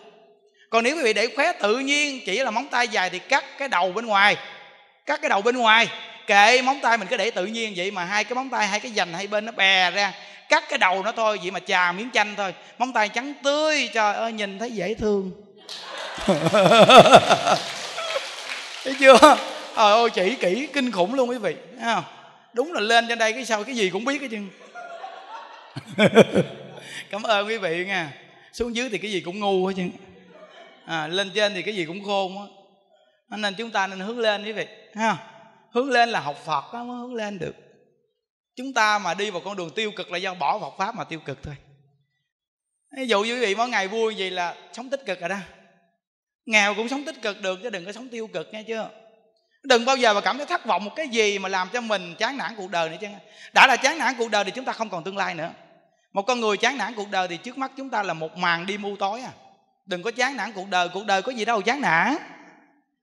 còn nếu quý vị để khóe tự nhiên chỉ là móng tay dài thì cắt cái đầu bên ngoài cắt cái đầu bên ngoài kệ móng tay mình cứ để tự nhiên vậy mà hai cái móng tay hai cái dành hai bên nó bè ra cắt cái đầu nó thôi vậy mà chà miếng chanh thôi móng tay trắng tươi trời ơi nhìn thấy dễ thương [laughs] thấy chưa trời ơi chỉ kỹ kinh khủng luôn quý vị đúng là lên trên đây cái sau cái gì cũng biết cái chừng [laughs] cảm ơn quý vị nha xuống dưới thì cái gì cũng ngu hết chứ à, lên trên thì cái gì cũng khôn á nên chúng ta nên hướng lên quý vị ha hướng lên là học phật đó mới hướng lên được chúng ta mà đi vào con đường tiêu cực là do bỏ phật pháp mà tiêu cực thôi ví dụ quý vị mỗi ngày vui gì là sống tích cực rồi đó nghèo cũng sống tích cực được chứ đừng có sống tiêu cực nghe chưa đừng bao giờ mà cảm thấy thất vọng một cái gì mà làm cho mình chán nản cuộc đời nữa chứ đã là chán nản cuộc đời thì chúng ta không còn tương lai nữa một con người chán nản cuộc đời thì trước mắt chúng ta là một màn đi mưu tối à đừng có chán nản cuộc đời cuộc đời có gì đâu chán nản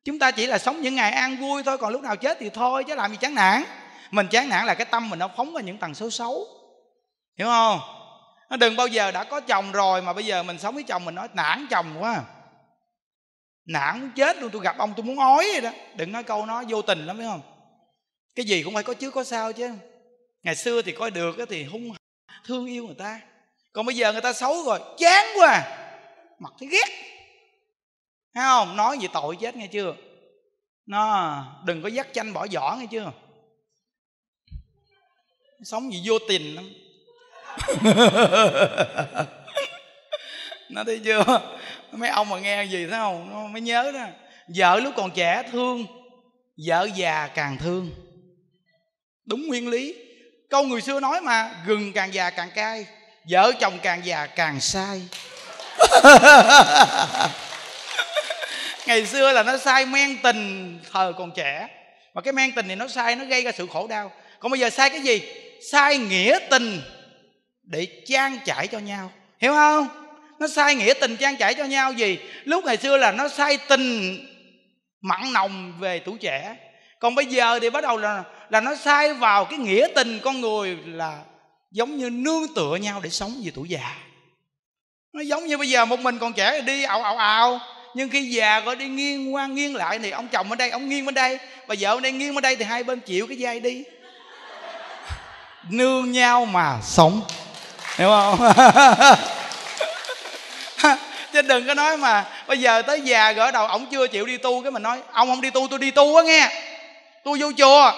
chúng ta chỉ là sống những ngày an vui thôi còn lúc nào chết thì thôi chứ làm gì chán nản mình chán nản là cái tâm mình nó phóng vào những tầng số xấu hiểu không đừng bao giờ đã có chồng rồi mà bây giờ mình sống với chồng mình nói nản chồng quá à nản muốn chết luôn tôi gặp ông tôi muốn ói vậy đó đừng nói câu nó vô tình lắm phải không cái gì cũng phải có trước có sau chứ ngày xưa thì coi được thì hung thương yêu người ta còn bây giờ người ta xấu rồi chán quá à. mặt thấy ghét thấy không nói gì tội chết nghe chưa nó đừng có dắt chanh bỏ vỏ nghe chưa sống gì vô tình lắm [laughs] nó thấy chưa mấy ông mà nghe gì thấy không nó mới nhớ đó vợ lúc còn trẻ thương vợ già càng thương đúng nguyên lý câu người xưa nói mà gừng càng già càng cay vợ chồng càng già càng sai [laughs] ngày xưa là nó sai men tình thờ còn trẻ mà cái men tình này nó sai nó gây ra sự khổ đau còn bây giờ sai cái gì sai nghĩa tình để trang trải cho nhau hiểu không nó sai nghĩa tình trang trải cho nhau gì lúc ngày xưa là nó sai tình mặn nồng về tuổi trẻ còn bây giờ thì bắt đầu là là nó sai vào cái nghĩa tình con người là giống như nương tựa nhau để sống về tuổi già nó giống như bây giờ một mình còn trẻ đi ảo ảo ảo nhưng khi già rồi đi nghiêng qua nghiêng lại thì ông chồng ở đây ông nghiêng bên đây và vợ ở đây nghiêng bên đây thì hai bên chịu cái dây đi [laughs] nương nhau mà sống hiểu không [laughs] chứ đừng có nói mà bây giờ tới già gỡ đầu ổng chưa chịu đi tu cái mình nói ông không đi tu tôi đi tu á nghe tôi vô chùa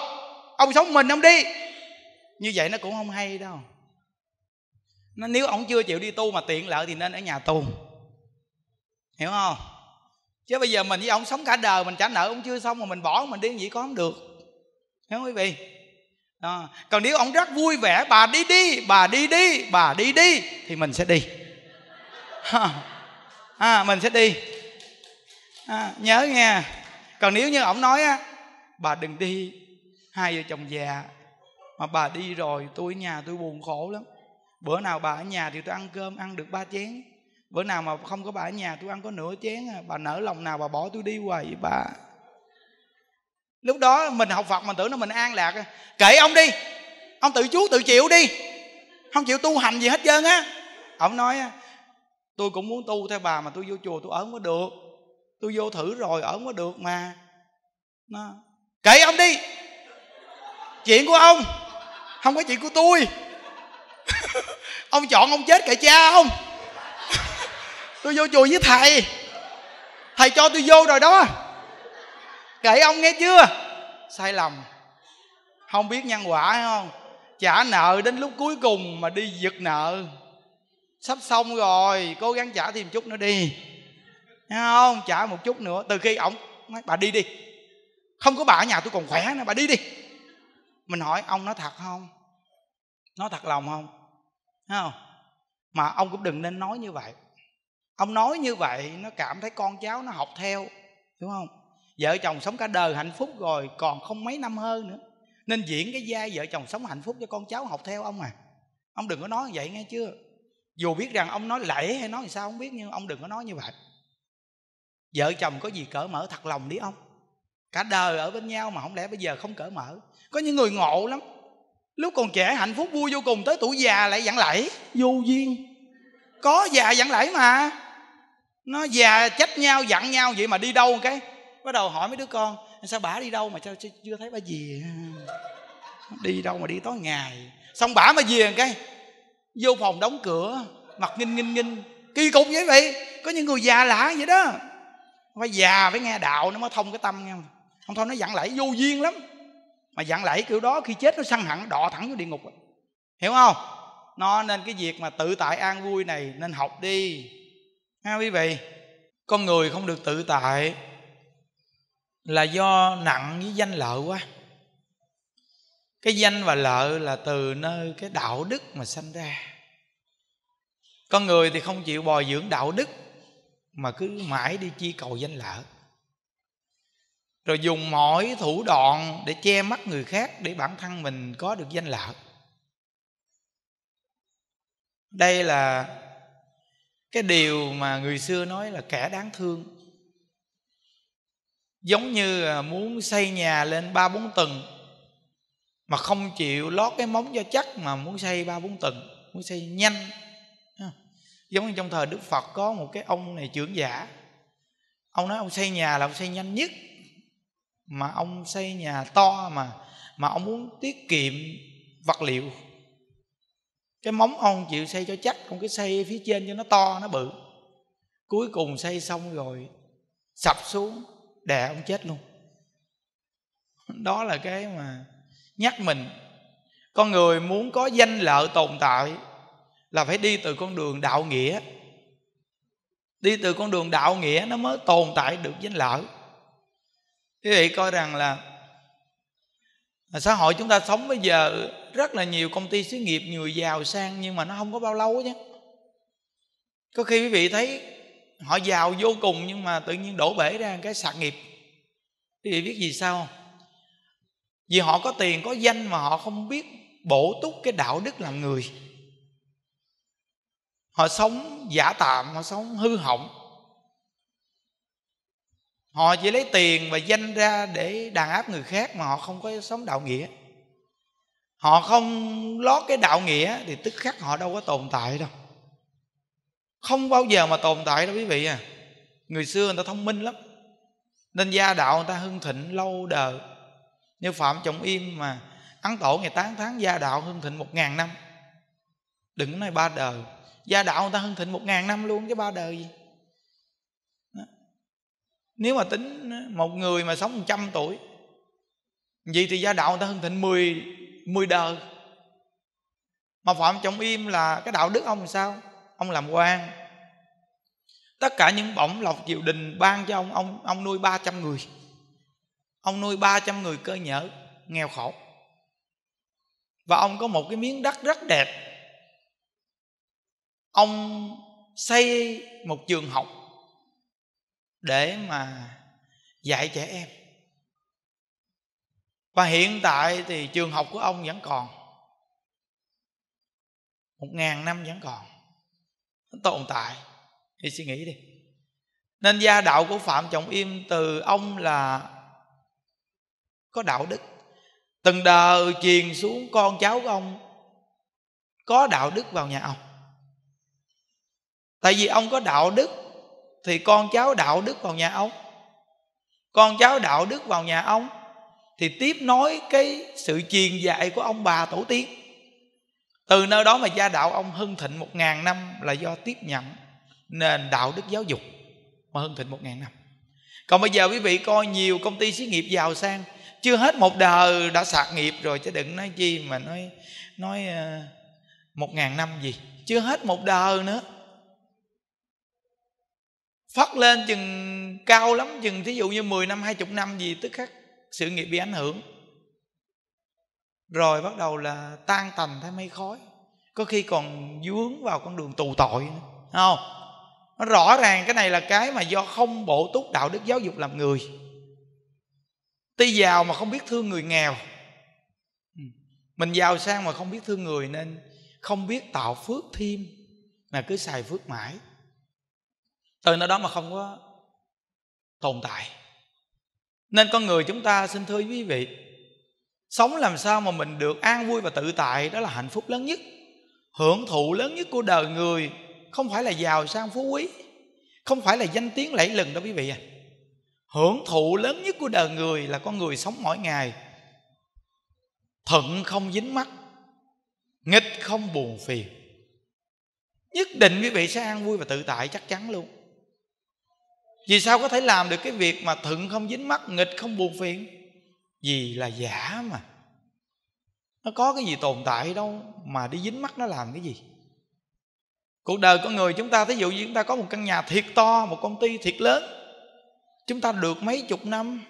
ông sống mình ông đi như vậy nó cũng không hay đâu nó nếu ông chưa chịu đi tu mà tiện lợi thì nên ở nhà tu hiểu không chứ bây giờ mình với ông sống cả đời mình trả nợ ông chưa xong mà mình bỏ mình đi vậy có không được hiểu không quý vị đó. còn nếu ông rất vui vẻ bà đi đi bà đi đi bà đi đi thì mình sẽ đi à, mình sẽ đi à, nhớ nghe còn nếu như ổng nói á bà đừng đi hai vợ chồng già mà bà đi rồi tôi ở nhà tôi buồn khổ lắm bữa nào bà ở nhà thì tôi ăn cơm ăn được ba chén bữa nào mà không có bà ở nhà tôi ăn có nửa chén à. bà nở lòng nào bà bỏ tôi đi hoài vậy bà lúc đó mình học phật mình tưởng nó mình an lạc à. kệ ông đi ông tự chú tự chịu đi không chịu tu hành gì hết trơn á ông nói tôi cũng muốn tu theo bà mà tôi vô chùa tôi ở không có được tôi vô thử rồi ở không có được mà nó kệ ông đi chuyện của ông không có chuyện của tôi [laughs] ông chọn ông chết kệ cha ông [laughs] tôi vô chùa với thầy thầy cho tôi vô rồi đó kệ ông nghe chưa sai lầm không biết nhân quả hay không trả nợ đến lúc cuối cùng mà đi giật nợ sắp xong rồi cố gắng trả thêm chút nữa đi Thấy không trả một chút nữa từ khi ổng nói bà đi đi không có bà ở nhà tôi còn khỏe nữa bà đi đi mình hỏi ông nói thật không nói thật lòng không Thấy không mà ông cũng đừng nên nói như vậy ông nói như vậy nó cảm thấy con cháu nó học theo đúng không vợ chồng sống cả đời hạnh phúc rồi còn không mấy năm hơn nữa nên diễn cái giai vợ chồng sống hạnh phúc cho con cháu học theo ông à ông đừng có nói vậy nghe chưa dù biết rằng ông nói lễ hay nói sao không biết nhưng ông đừng có nói như vậy vợ chồng có gì cỡ mở thật lòng đi ông cả đời ở bên nhau mà không lẽ bây giờ không cỡ mở có những người ngộ lắm lúc còn trẻ hạnh phúc vui vô cùng tới tuổi già lại dặn lẫy vô duyên có già dặn lẫy mà nó già trách nhau dặn nhau vậy mà đi đâu cái bắt đầu hỏi mấy đứa con sao bả đi đâu mà sao chưa thấy bà gì [laughs] đi đâu mà đi tối ngày xong bả mà về cái vô phòng đóng cửa mặt nghinh nghinh nghinh kỳ cục vậy vậy có những người già lạ vậy đó phải già phải nghe đạo nó mới thông cái tâm nghe không thôi nó dặn lẫy vô duyên lắm mà dặn lẫy kiểu đó khi chết nó săn hẳn đọ thẳng vô địa ngục hiểu không nó nên cái việc mà tự tại an vui này nên học đi ha quý vị con người không được tự tại là do nặng với danh lợi quá cái danh và lợi là từ nơi cái đạo đức mà sanh ra con người thì không chịu bồi dưỡng đạo đức mà cứ mãi đi chi cầu danh lợi rồi dùng mọi thủ đoạn để che mắt người khác để bản thân mình có được danh lợi đây là cái điều mà người xưa nói là kẻ đáng thương giống như à, muốn xây nhà lên ba bốn tầng mà không chịu lót cái móng cho chắc mà muốn xây ba bốn tầng muốn xây nhanh giống như trong thời đức phật có một cái ông này trưởng giả ông nói ông xây nhà là ông xây nhanh nhất mà ông xây nhà to mà mà ông muốn tiết kiệm vật liệu cái móng ông chịu xây cho chắc ông cứ xây phía trên cho nó to nó bự cuối cùng xây xong rồi sập xuống đè ông chết luôn đó là cái mà nhắc mình con người muốn có danh lợi tồn tại là phải đi từ con đường đạo nghĩa đi từ con đường đạo nghĩa nó mới tồn tại được danh lợi quý vị coi rằng là xã hội chúng ta sống bây giờ rất là nhiều công ty xí nghiệp người giàu sang nhưng mà nó không có bao lâu nhé có khi quý vị thấy họ giàu vô cùng nhưng mà tự nhiên đổ bể ra cái sạc nghiệp quý vị biết gì sao không vì họ có tiền có danh mà họ không biết bổ túc cái đạo đức làm người họ sống giả tạm họ sống hư hỏng họ chỉ lấy tiền và danh ra để đàn áp người khác mà họ không có sống đạo nghĩa họ không lót cái đạo nghĩa thì tức khắc họ đâu có tồn tại đâu không bao giờ mà tồn tại đâu quý vị à người xưa người ta thông minh lắm nên gia đạo người ta hưng thịnh lâu đời như Phạm Trọng yên mà Ăn tổ ngày tán tháng gia đạo hưng thịnh một ngàn năm Đừng nói ba đời Gia đạo người ta hưng thịnh một ngàn năm luôn Chứ ba đời gì Đó. Nếu mà tính Một người mà sống 100 tuổi Vậy thì gia đạo người ta hưng thịnh 10, 10 đời Mà Phạm Trọng Im là Cái đạo đức ông sao Ông làm quan Tất cả những bổng lộc triều đình ban cho ông Ông, ông nuôi 300 người ông nuôi 300 người cơ nhở nghèo khổ và ông có một cái miếng đất rất đẹp ông xây một trường học để mà dạy trẻ em và hiện tại thì trường học của ông vẫn còn một ngàn năm vẫn còn tồn tại thì suy nghĩ đi nên gia đạo của phạm trọng im từ ông là có đạo đức từng đời truyền xuống con cháu của ông có đạo đức vào nhà ông tại vì ông có đạo đức thì con cháu đạo đức vào nhà ông con cháu đạo đức vào nhà ông thì tiếp nối cái sự truyền dạy của ông bà tổ tiên từ nơi đó mà gia đạo ông hưng thịnh một ngàn năm là do tiếp nhận nền đạo đức giáo dục mà hưng thịnh một ngàn năm còn bây giờ quý vị coi nhiều công ty xí nghiệp giàu sang chưa hết một đời đã sạc nghiệp rồi chứ đừng nói chi mà nói nói ờ, một ngàn năm gì chưa hết một đời nữa phát lên chừng cao lắm chừng thí dụ như 10 năm 20 năm gì tức khắc sự nghiệp bị ảnh hưởng rồi bắt đầu là tan tành thấy mây khói có khi còn dướng vào con đường tù tội nữa không nó rõ ràng cái này là cái mà do không bổ túc đạo đức giáo dục làm người tuy giàu mà không biết thương người nghèo mình giàu sang mà không biết thương người nên không biết tạo phước thêm mà cứ xài phước mãi từ nơi đó mà không có tồn tại nên con người chúng ta xin thưa quý vị sống làm sao mà mình được an vui và tự tại đó là hạnh phúc lớn nhất hưởng thụ lớn nhất của đời người không phải là giàu sang phú quý không phải là danh tiếng lẫy lừng đó quý vị à hưởng thụ lớn nhất của đời người là con người sống mỗi ngày thuận không dính mắt nghịch không buồn phiền nhất định quý vị sẽ an vui và tự tại chắc chắn luôn vì sao có thể làm được cái việc mà thuận không dính mắt nghịch không buồn phiền vì là giả mà nó có cái gì tồn tại đâu mà đi dính mắt nó làm cái gì cuộc đời con người chúng ta thí dụ như chúng ta có một căn nhà thiệt to một công ty thiệt lớn chúng ta được mấy chục năm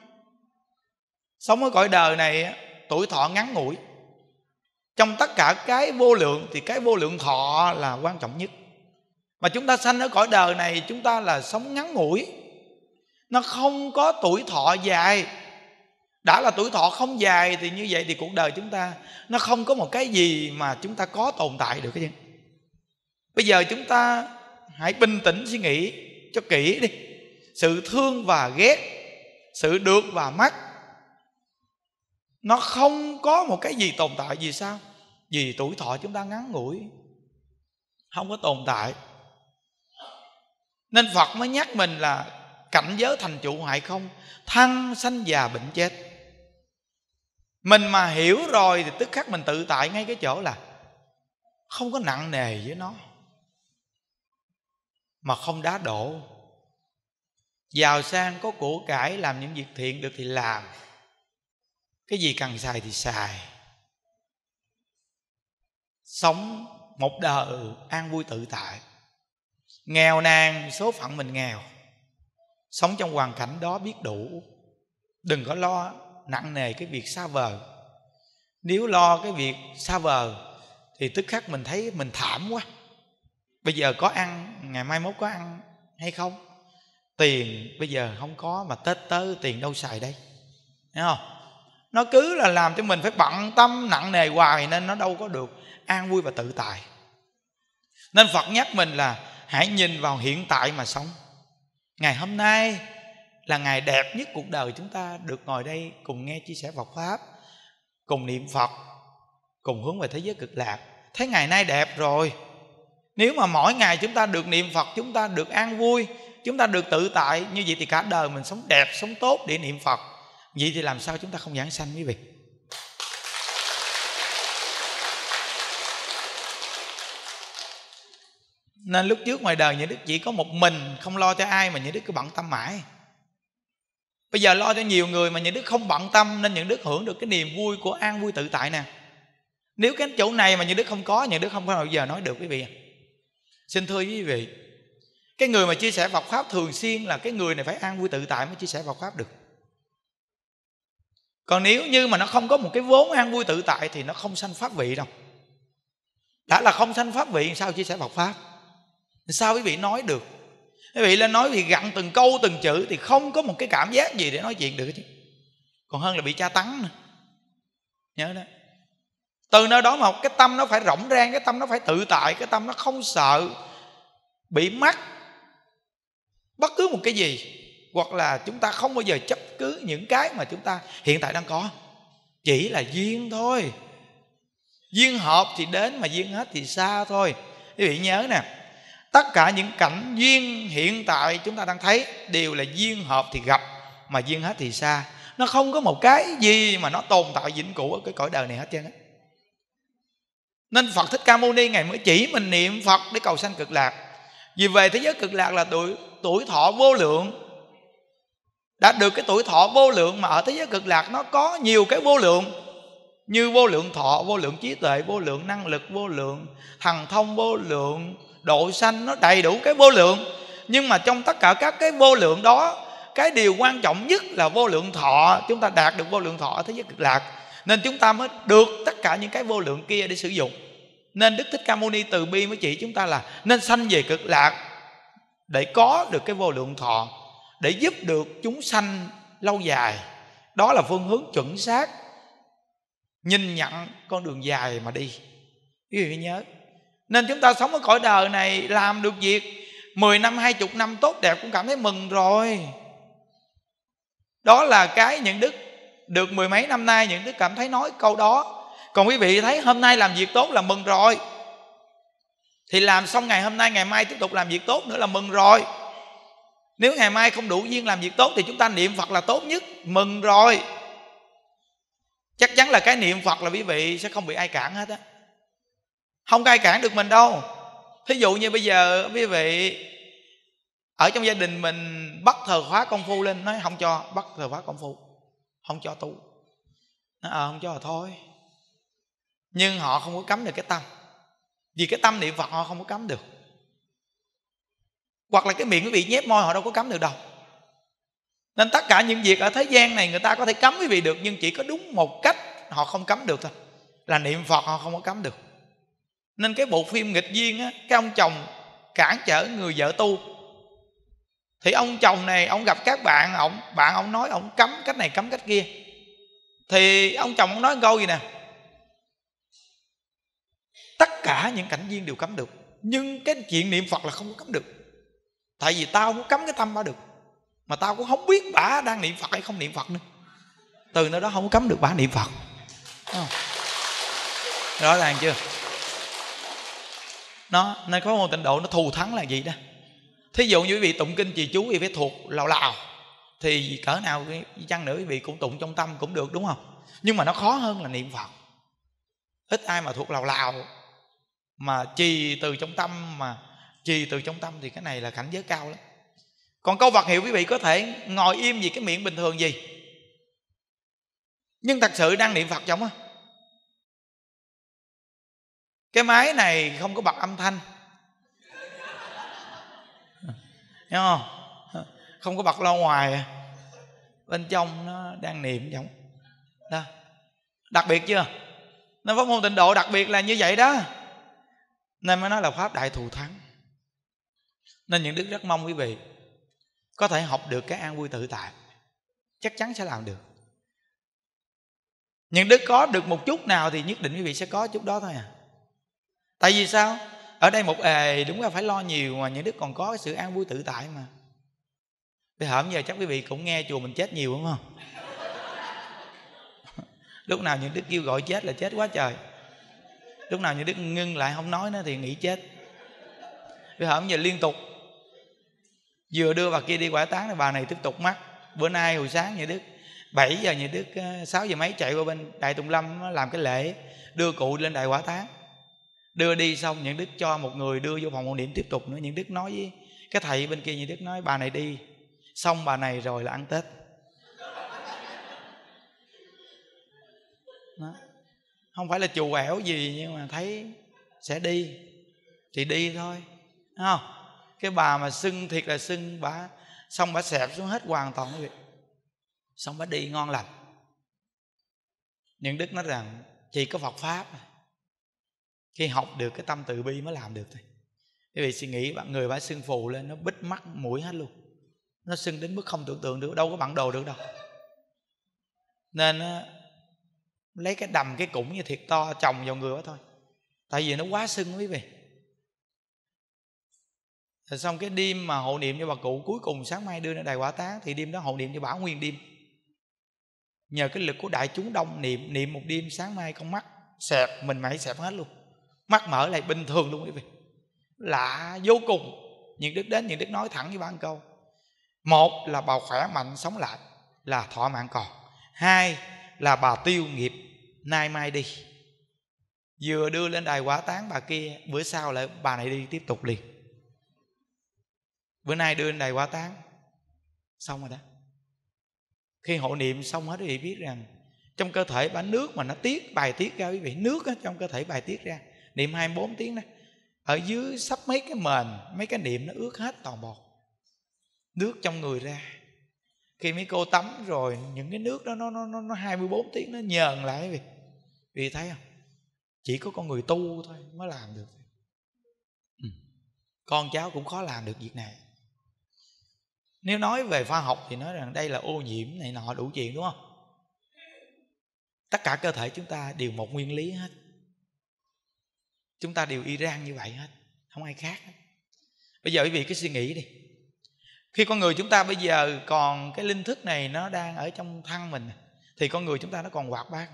sống ở cõi đời này tuổi thọ ngắn ngủi trong tất cả cái vô lượng thì cái vô lượng thọ là quan trọng nhất mà chúng ta sanh ở cõi đời này chúng ta là sống ngắn ngủi nó không có tuổi thọ dài đã là tuổi thọ không dài thì như vậy thì cuộc đời chúng ta nó không có một cái gì mà chúng ta có tồn tại được cái gì bây giờ chúng ta hãy bình tĩnh suy nghĩ cho kỹ đi sự thương và ghét sự được và mất nó không có một cái gì tồn tại vì sao vì tuổi thọ chúng ta ngắn ngủi không có tồn tại nên phật mới nhắc mình là cảnh giới thành trụ hại không thăng sanh già bệnh chết mình mà hiểu rồi thì tức khắc mình tự tại ngay cái chỗ là không có nặng nề với nó mà không đá đổ giàu sang có của cải làm những việc thiện được thì làm cái gì cần xài thì xài sống một đời an vui tự tại nghèo nàn số phận mình nghèo sống trong hoàn cảnh đó biết đủ đừng có lo nặng nề cái việc xa vời nếu lo cái việc xa vời thì tức khắc mình thấy mình thảm quá bây giờ có ăn ngày mai mốt có ăn hay không tiền bây giờ không có mà tết tới tiền đâu xài đây thấy không nó cứ là làm cho mình phải bận tâm nặng nề hoài nên nó đâu có được an vui và tự tại nên phật nhắc mình là hãy nhìn vào hiện tại mà sống ngày hôm nay là ngày đẹp nhất cuộc đời chúng ta được ngồi đây cùng nghe chia sẻ Phật pháp, cùng niệm Phật, cùng hướng về thế giới cực lạc. Thấy ngày nay đẹp rồi. Nếu mà mỗi ngày chúng ta được niệm Phật, chúng ta được an vui chúng ta được tự tại như vậy thì cả đời mình sống đẹp sống tốt để niệm phật vậy thì làm sao chúng ta không giảng sanh quý vị nên lúc trước ngoài đời những đức chỉ có một mình không lo cho ai mà những đức cứ bận tâm mãi bây giờ lo cho nhiều người mà những đức không bận tâm nên những đức hưởng được cái niềm vui của an vui tự tại nè nếu cái chỗ này mà những đức không có những đức không có bao giờ nói được quý vị xin thưa quý vị cái người mà chia sẻ Phật pháp thường xuyên là cái người này phải an vui tự tại mới chia sẻ Phật pháp được còn nếu như mà nó không có một cái vốn an vui tự tại thì nó không sanh pháp vị đâu đã là không sanh pháp vị sao chia sẻ Phật pháp sao quý vị nói được quý vị lên nói thì gặn từng câu từng chữ thì không có một cái cảm giác gì để nói chuyện được chứ còn hơn là bị tra tấn nữa nhớ đó từ nơi đó mà cái tâm nó phải rộng rang cái tâm nó phải tự tại cái tâm nó không sợ bị mắc bất cứ một cái gì hoặc là chúng ta không bao giờ chấp cứ những cái mà chúng ta hiện tại đang có chỉ là duyên thôi duyên hợp thì đến mà duyên hết thì xa thôi quý vị nhớ nè tất cả những cảnh duyên hiện tại chúng ta đang thấy đều là duyên hợp thì gặp mà duyên hết thì xa nó không có một cái gì mà nó tồn tại vĩnh cửu ở cái cõi đời này hết trơn á nên phật thích ca mâu ni ngày mới chỉ mình niệm phật để cầu sanh cực lạc vì về thế giới cực lạc là tuổi tuổi thọ vô lượng đã được cái tuổi thọ vô lượng mà ở thế giới cực lạc nó có nhiều cái vô lượng như vô lượng thọ vô lượng trí tuệ vô lượng năng lực vô lượng hằng thông vô lượng độ sanh nó đầy đủ cái vô lượng nhưng mà trong tất cả các cái vô lượng đó cái điều quan trọng nhất là vô lượng thọ chúng ta đạt được vô lượng thọ ở thế giới cực lạc nên chúng ta mới được tất cả những cái vô lượng kia để sử dụng nên đức thích ca mâu ni từ bi mới chỉ chúng ta là nên sanh về cực lạc để có được cái vô lượng thọ để giúp được chúng sanh lâu dài đó là phương hướng chuẩn xác nhìn nhận con đường dài mà đi quý vị nhớ nên chúng ta sống ở cõi đời này làm được việc 10 năm 20 năm tốt đẹp cũng cảm thấy mừng rồi đó là cái những đức được mười mấy năm nay những đức cảm thấy nói câu đó còn quý vị thấy hôm nay làm việc tốt là mừng rồi thì làm xong ngày hôm nay ngày mai tiếp tục làm việc tốt nữa là mừng rồi nếu ngày mai không đủ duyên làm việc tốt thì chúng ta niệm phật là tốt nhất mừng rồi chắc chắn là cái niệm phật là quý vị sẽ không bị ai cản hết á không ai cản được mình đâu thí dụ như bây giờ quý vị ở trong gia đình mình bắt thờ khóa công phu lên nói không cho bắt thờ khóa công phu không cho tu nó à, không cho là thôi nhưng họ không có cấm được cái tâm vì cái tâm niệm phật họ không có cấm được hoặc là cái miệng quý vị nhép môi họ đâu có cấm được đâu nên tất cả những việc ở thế gian này người ta có thể cấm quý vị được nhưng chỉ có đúng một cách họ không cấm được thôi là niệm phật họ không có cấm được nên cái bộ phim nghịch duyên á cái ông chồng cản trở người vợ tu thì ông chồng này ông gặp các bạn ông bạn ông nói ông cấm cách này cấm cách kia thì ông chồng ông nói câu gì nè tất cả những cảnh duyên đều cấm được nhưng cái chuyện niệm phật là không có cấm được tại vì tao không cấm cái tâm bả được mà tao cũng không biết bả đang niệm phật hay không niệm phật nữa từ nơi đó không cấm được bả niệm phật không? rõ ràng chưa nó nên có một tịnh độ nó thù thắng là gì đó thí dụ như quý vị tụng kinh trì chú quý phải thuộc lào lào thì cỡ nào chăng nữa quý vị cũng tụng trong tâm cũng được đúng không nhưng mà nó khó hơn là niệm phật ít ai mà thuộc lào lào mà trì từ trong tâm mà trì từ trong tâm thì cái này là cảnh giới cao lắm còn câu vật hiệu quý vị có thể ngồi im gì cái miệng bình thường gì nhưng thật sự đang niệm phật chồng á cái máy này không có bật âm thanh Hiểu không không có bật lo ngoài bên trong nó đang niệm giống đó đặc biệt chưa nó pháp môn tịnh độ đặc biệt là như vậy đó nên mới nói là pháp đại thù thắng nên những đức rất mong quý vị có thể học được cái an vui tự tại chắc chắn sẽ làm được những đức có được một chút nào thì nhất định quý vị sẽ có chút đó thôi à tại vì sao ở đây một ề đúng là phải lo nhiều mà những đức còn có cái sự an vui tự tại mà thì hổm giờ chắc quý vị cũng nghe chùa mình chết nhiều đúng không [laughs] lúc nào những đức kêu gọi chết là chết quá trời lúc nào như đức ngưng lại không nói nó thì nghĩ chết vì hổm giờ liên tục vừa đưa bà kia đi quả tán thì bà này tiếp tục mắc bữa nay hồi sáng như đức 7 giờ như đức 6 ờ, giờ mấy chạy qua bên đại tùng lâm làm cái lễ đưa cụ lên đại quả tán đưa đi xong những đức cho một người đưa vô phòng hộ niệm tiếp tục nữa những đức nói với cái thầy bên kia những đức nói bà này đi xong bà này rồi là ăn tết Đó không phải là chù ẻo gì nhưng mà thấy sẽ đi thì đi thôi không cái bà mà sưng thiệt là sưng bà xong bà xẹp xuống hết hoàn toàn việc xong bà đi ngon lành nhưng đức nói rằng chỉ có phật pháp khi học được cái tâm từ bi mới làm được thôi quý vị suy nghĩ bạn người bà sưng phù lên nó bít mắt mũi hết luôn nó sưng đến mức không tưởng tượng được đâu có bản đồ được đâu nên lấy cái đầm cái cũng như thiệt to chồng vào người đó thôi tại vì nó quá sưng quý vị rồi xong cái đêm mà hộ niệm cho bà cụ cuối cùng sáng mai đưa lên đài quả tán thì đêm đó hộ niệm cho bảo nguyên đêm nhờ cái lực của đại chúng đông niệm niệm một đêm sáng mai con mắt xẹp mình mày xẹp hết luôn mắt mở lại bình thường luôn quý vị lạ vô cùng những đức đến những đức nói thẳng với ba câu một là bào khỏe mạnh sống lại là thọ mạng còn hai là bà tiêu nghiệp nay mai đi vừa đưa lên đài quả tán bà kia bữa sau lại bà này đi tiếp tục liền bữa nay đưa lên đài quả tán xong rồi đó khi hộ niệm xong hết thì biết rằng trong cơ thể bánh nước mà nó tiết bài tiết ra quý vị nước đó, trong cơ thể bài tiết ra niệm 24 tiếng đó ở dưới sắp mấy cái mền mấy cái niệm nó ướt hết toàn bộ nước trong người ra khi mấy cô tắm rồi những cái nước đó nó nó nó, nó 24 tiếng nó nhờn lại vì vì thấy không chỉ có con người tu thôi mới làm được ừ. con cháu cũng khó làm được việc này nếu nói về khoa học thì nói rằng đây là ô nhiễm này nọ đủ chuyện đúng không tất cả cơ thể chúng ta đều một nguyên lý hết chúng ta đều iran như vậy hết không ai khác hết. bây giờ quý vị cứ suy nghĩ đi khi con người chúng ta bây giờ còn cái linh thức này nó đang ở trong thân mình thì con người chúng ta nó còn hoạt bát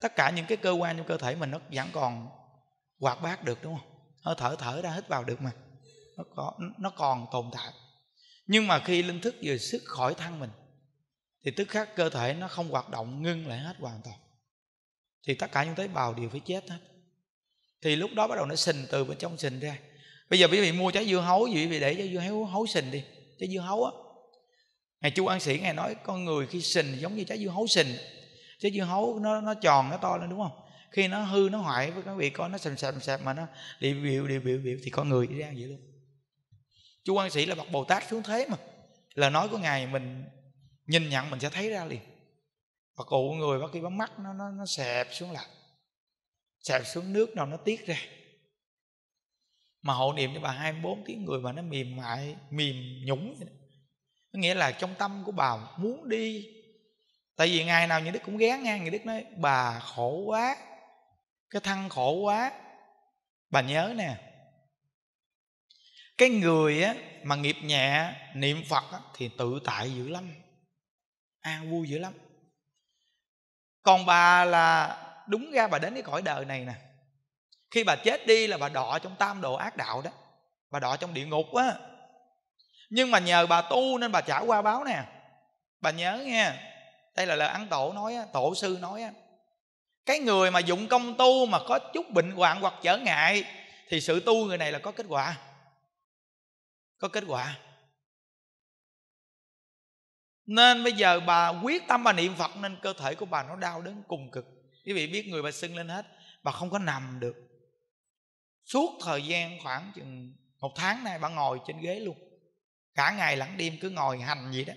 tất cả những cái cơ quan trong cơ thể mình nó vẫn còn hoạt bát được đúng không hơi thở thở ra hít vào được mà nó có nó còn tồn tại nhưng mà khi linh thức vừa sức khỏi thân mình thì tức khắc cơ thể nó không hoạt động ngưng lại hết hoàn toàn thì tất cả những tế bào đều phải chết hết thì lúc đó bắt đầu nó sình từ bên trong sình ra bây giờ quý vị mua trái dưa hấu gì quý vị để cho dưa hấu hấu sình đi trái dưa hấu á ngài chu an sĩ ngài nói con người khi sình giống như trái dưa hấu sình trái dưa hấu nó nó tròn nó to lên đúng không khi nó hư nó hoại với các vị con nó sầm sầm sẹp mà nó điệu điệu điệu điệu điệu thì con người đi ra vậy luôn chu quan sĩ là bậc bồ tát xuống thế mà lời nói của ngài mình nhìn nhận mình sẽ thấy ra liền và cụ người có khi bấm mắt nó nó nó xẹp xuống lại sẹp xuống nước đâu nó tiết ra mà hộ niệm cho bà 24 tiếng người mà nó mềm mại mềm nhũng có nghĩa là trong tâm của bà muốn đi tại vì ngày nào như đức cũng ghé ngang như đức nói bà khổ quá cái thân khổ quá bà nhớ nè cái người á mà nghiệp nhẹ niệm phật á, thì tự tại dữ lắm an vui dữ lắm còn bà là đúng ra bà đến cái cõi đời này nè khi bà chết đi là bà đọ trong tam độ ác đạo đó bà đọ trong địa ngục á nhưng mà nhờ bà tu nên bà trả qua báo nè bà nhớ nghe đây là lời ăn tổ nói á, tổ sư nói á cái người mà dụng công tu mà có chút bệnh hoạn hoặc trở ngại thì sự tu người này là có kết quả có kết quả nên bây giờ bà quyết tâm bà niệm phật nên cơ thể của bà nó đau đến cùng cực quý vị biết người bà sưng lên hết bà không có nằm được suốt thời gian khoảng chừng một tháng nay bà ngồi trên ghế luôn cả ngày lẫn đêm cứ ngồi hành vậy đó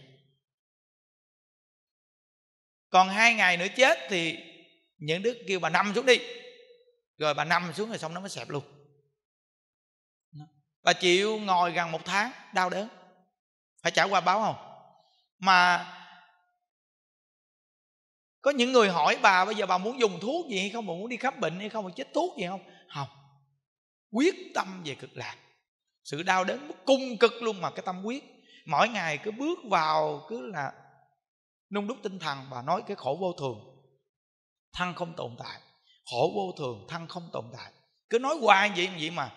còn hai ngày nữa chết thì những đức kêu bà nằm xuống đi rồi bà nằm xuống rồi xong nó mới xẹp luôn bà chịu ngồi gần một tháng đau đớn phải trả qua báo không mà có những người hỏi bà bây giờ bà muốn dùng thuốc gì hay không bà muốn đi khám bệnh hay không bà chết thuốc gì không không quyết tâm về cực lạc sự đau đớn cung cực luôn mà cái tâm quyết mỗi ngày cứ bước vào cứ là nung đúc tinh thần và nói cái khổ vô thường thân không tồn tại khổ vô thường thân không tồn tại cứ nói hoài vậy vậy mà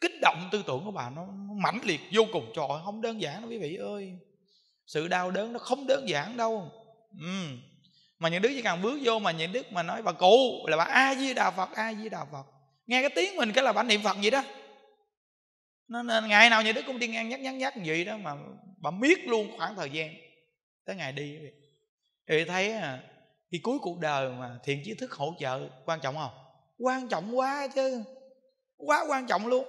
kích động tư tưởng của bà nó, nó mãnh liệt vô cùng trời ơi, không đơn giản đâu quý vị ơi sự đau đớn nó không đơn giản đâu ừ. mà những đứa chỉ cần bước vô mà những đứa mà nói bà cụ là bà a di đà phật a di đà phật nghe cái tiếng mình cái là bản niệm phật vậy đó nó nên ngày nào như đức cũng đi ngang nhắc nhắc nhắc vậy đó mà bà biết luôn khoảng thời gian tới ngày đi thì thấy thì à, cuối cuộc đời mà thiện trí thức hỗ trợ quan trọng không quan trọng quá chứ quá quan trọng luôn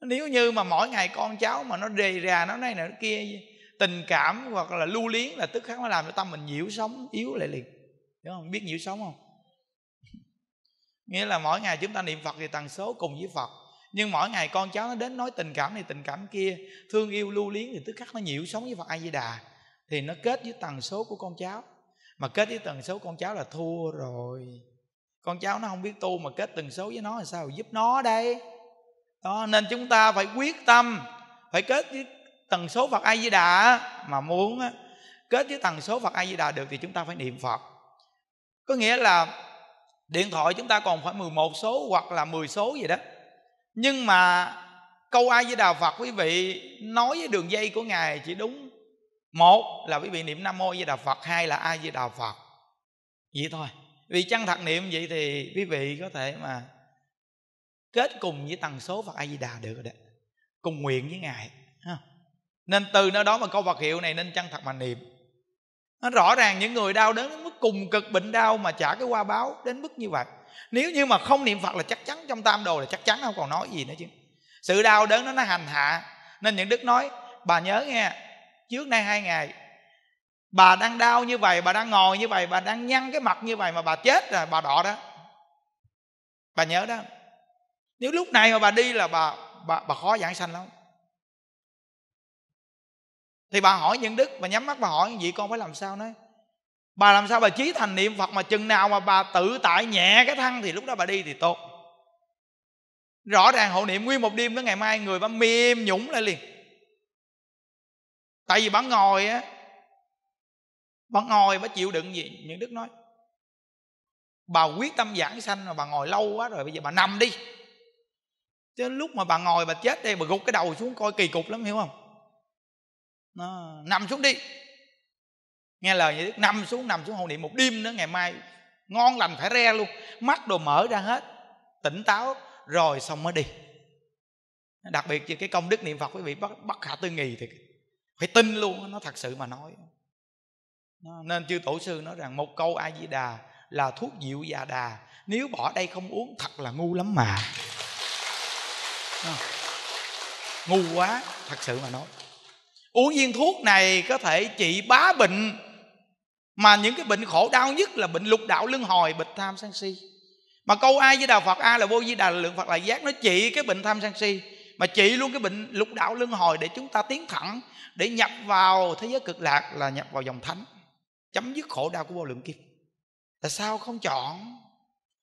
nếu như mà mỗi ngày con cháu mà nó đề ra nó này nọ kia tình cảm hoặc là lưu luyến là tức khắc nó làm cho tâm mình nhiễu sống yếu lại liền hiểu không biết nhiễu sống không nghĩa là mỗi ngày chúng ta niệm phật thì tần số cùng với phật nhưng mỗi ngày con cháu nó đến nói tình cảm này tình cảm kia thương yêu lưu luyến thì tức khắc nó nhiễu sống với phật ai di đà thì nó kết với tần số của con cháu mà kết với tần số con cháu là thua rồi con cháu nó không biết tu mà kết tần số với nó là sao giúp nó đây đó nên chúng ta phải quyết tâm phải kết với tần số phật a di đà mà muốn kết với tần số phật a di đà được thì chúng ta phải niệm phật có nghĩa là Điện thoại chúng ta còn phải 11 số hoặc là 10 số gì đó Nhưng mà câu ai với Đà Phật quý vị nói với đường dây của Ngài chỉ đúng Một là quý vị niệm Nam Mô với Đà Phật Hai là ai với Đà Phật Vậy thôi Vì chăng thật niệm vậy thì quý vị có thể mà Kết cùng với tần số Phật ai di đà được đấy Cùng nguyện với Ngài Nên từ nơi đó mà câu Phật hiệu này nên chăng thật mà niệm nó rõ ràng những người đau đến mức cùng cực bệnh đau mà trả cái qua báo đến mức như vậy nếu như mà không niệm phật là chắc chắn trong tam đồ là chắc chắn không còn nói gì nữa chứ sự đau đớn nó nó hành hạ nên những đức nói bà nhớ nghe trước nay hai ngày bà đang đau như vậy bà đang ngồi như vậy bà đang nhăn cái mặt như vậy mà bà chết rồi bà đọ đó bà nhớ đó nếu lúc này mà bà đi là bà bà, bà khó giảng sanh lắm thì bà hỏi nhân đức bà nhắm mắt bà hỏi vậy con phải làm sao nói bà làm sao bà chí thành niệm phật mà chừng nào mà bà tự tại nhẹ cái thân thì lúc đó bà đi thì tốt rõ ràng hộ niệm nguyên một đêm tới ngày mai người bà mềm nhũng lại liền tại vì bà ngồi á bà ngồi bà chịu đựng gì nhân đức nói bà quyết tâm giảng sanh mà bà ngồi lâu quá rồi bây giờ bà nằm đi chứ lúc mà bà ngồi bà chết đây bà gục cái đầu xuống coi kỳ cục lắm hiểu không nó nằm xuống đi nghe lời như đức nằm xuống nằm xuống hậu niệm một đêm nữa ngày mai ngon lành phải re luôn mắt đồ mở ra hết tỉnh táo rồi xong mới đi đặc biệt cái công đức niệm phật quý vị bất, bất khả tư nghì thì phải tin luôn nó thật sự mà nói nên chư tổ sư nói rằng một câu a di đà là thuốc diệu già đà nếu bỏ đây không uống thật là ngu lắm mà ngu quá thật sự mà nói uống viên thuốc này có thể trị bá bệnh mà những cái bệnh khổ đau nhất là bệnh lục đạo lưng hồi bệnh tham sân si mà câu ai với đạo phật a là vô di đà là lượng phật là giác nó trị cái bệnh tham sân si mà trị luôn cái bệnh lục đạo lưng hồi để chúng ta tiến thẳng để nhập vào thế giới cực lạc là nhập vào dòng thánh chấm dứt khổ đau của vô lượng kiếp tại sao không chọn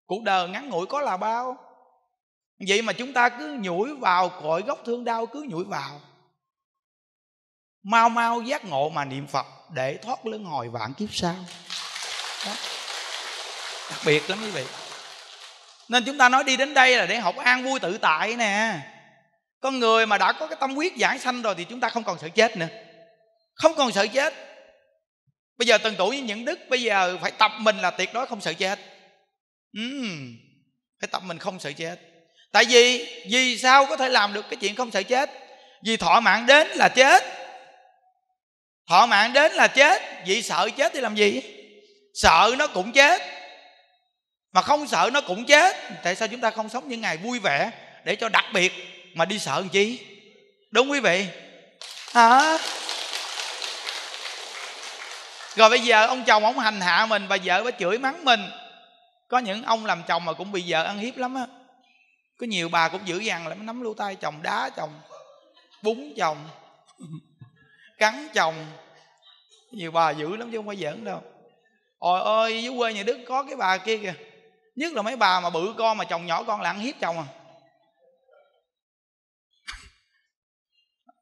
cuộc đời ngắn ngủi có là bao vậy mà chúng ta cứ nhủi vào cội gốc thương đau cứ nhủi vào mau mau giác ngộ mà niệm phật để thoát luân hồi vạn kiếp sau đó. đặc biệt lắm quý vị nên chúng ta nói đi đến đây là để học an vui tự tại nè con người mà đã có cái tâm quyết giải sanh rồi thì chúng ta không còn sợ chết nữa không còn sợ chết bây giờ từng tuổi với những đức bây giờ phải tập mình là tuyệt đối không sợ chết uhm, phải tập mình không sợ chết tại vì vì sao có thể làm được cái chuyện không sợ chết vì thọ mạng đến là chết thọ mạng đến là chết vậy sợ chết thì làm gì sợ nó cũng chết mà không sợ nó cũng chết tại sao chúng ta không sống những ngày vui vẻ để cho đặc biệt mà đi sợ làm chi đúng quý vị hả rồi bây giờ ông chồng ông hành hạ mình bà vợ bà chửi mắng mình có những ông làm chồng mà cũng bị vợ ăn hiếp lắm á có nhiều bà cũng dữ dằn lắm nắm lưu tay chồng đá chồng búng chồng cắn chồng nhiều bà dữ lắm chứ không phải giỡn đâu ôi ơi dưới quê nhà đức có cái bà kia kìa nhất là mấy bà mà bự con mà chồng nhỏ con là ăn hiếp chồng à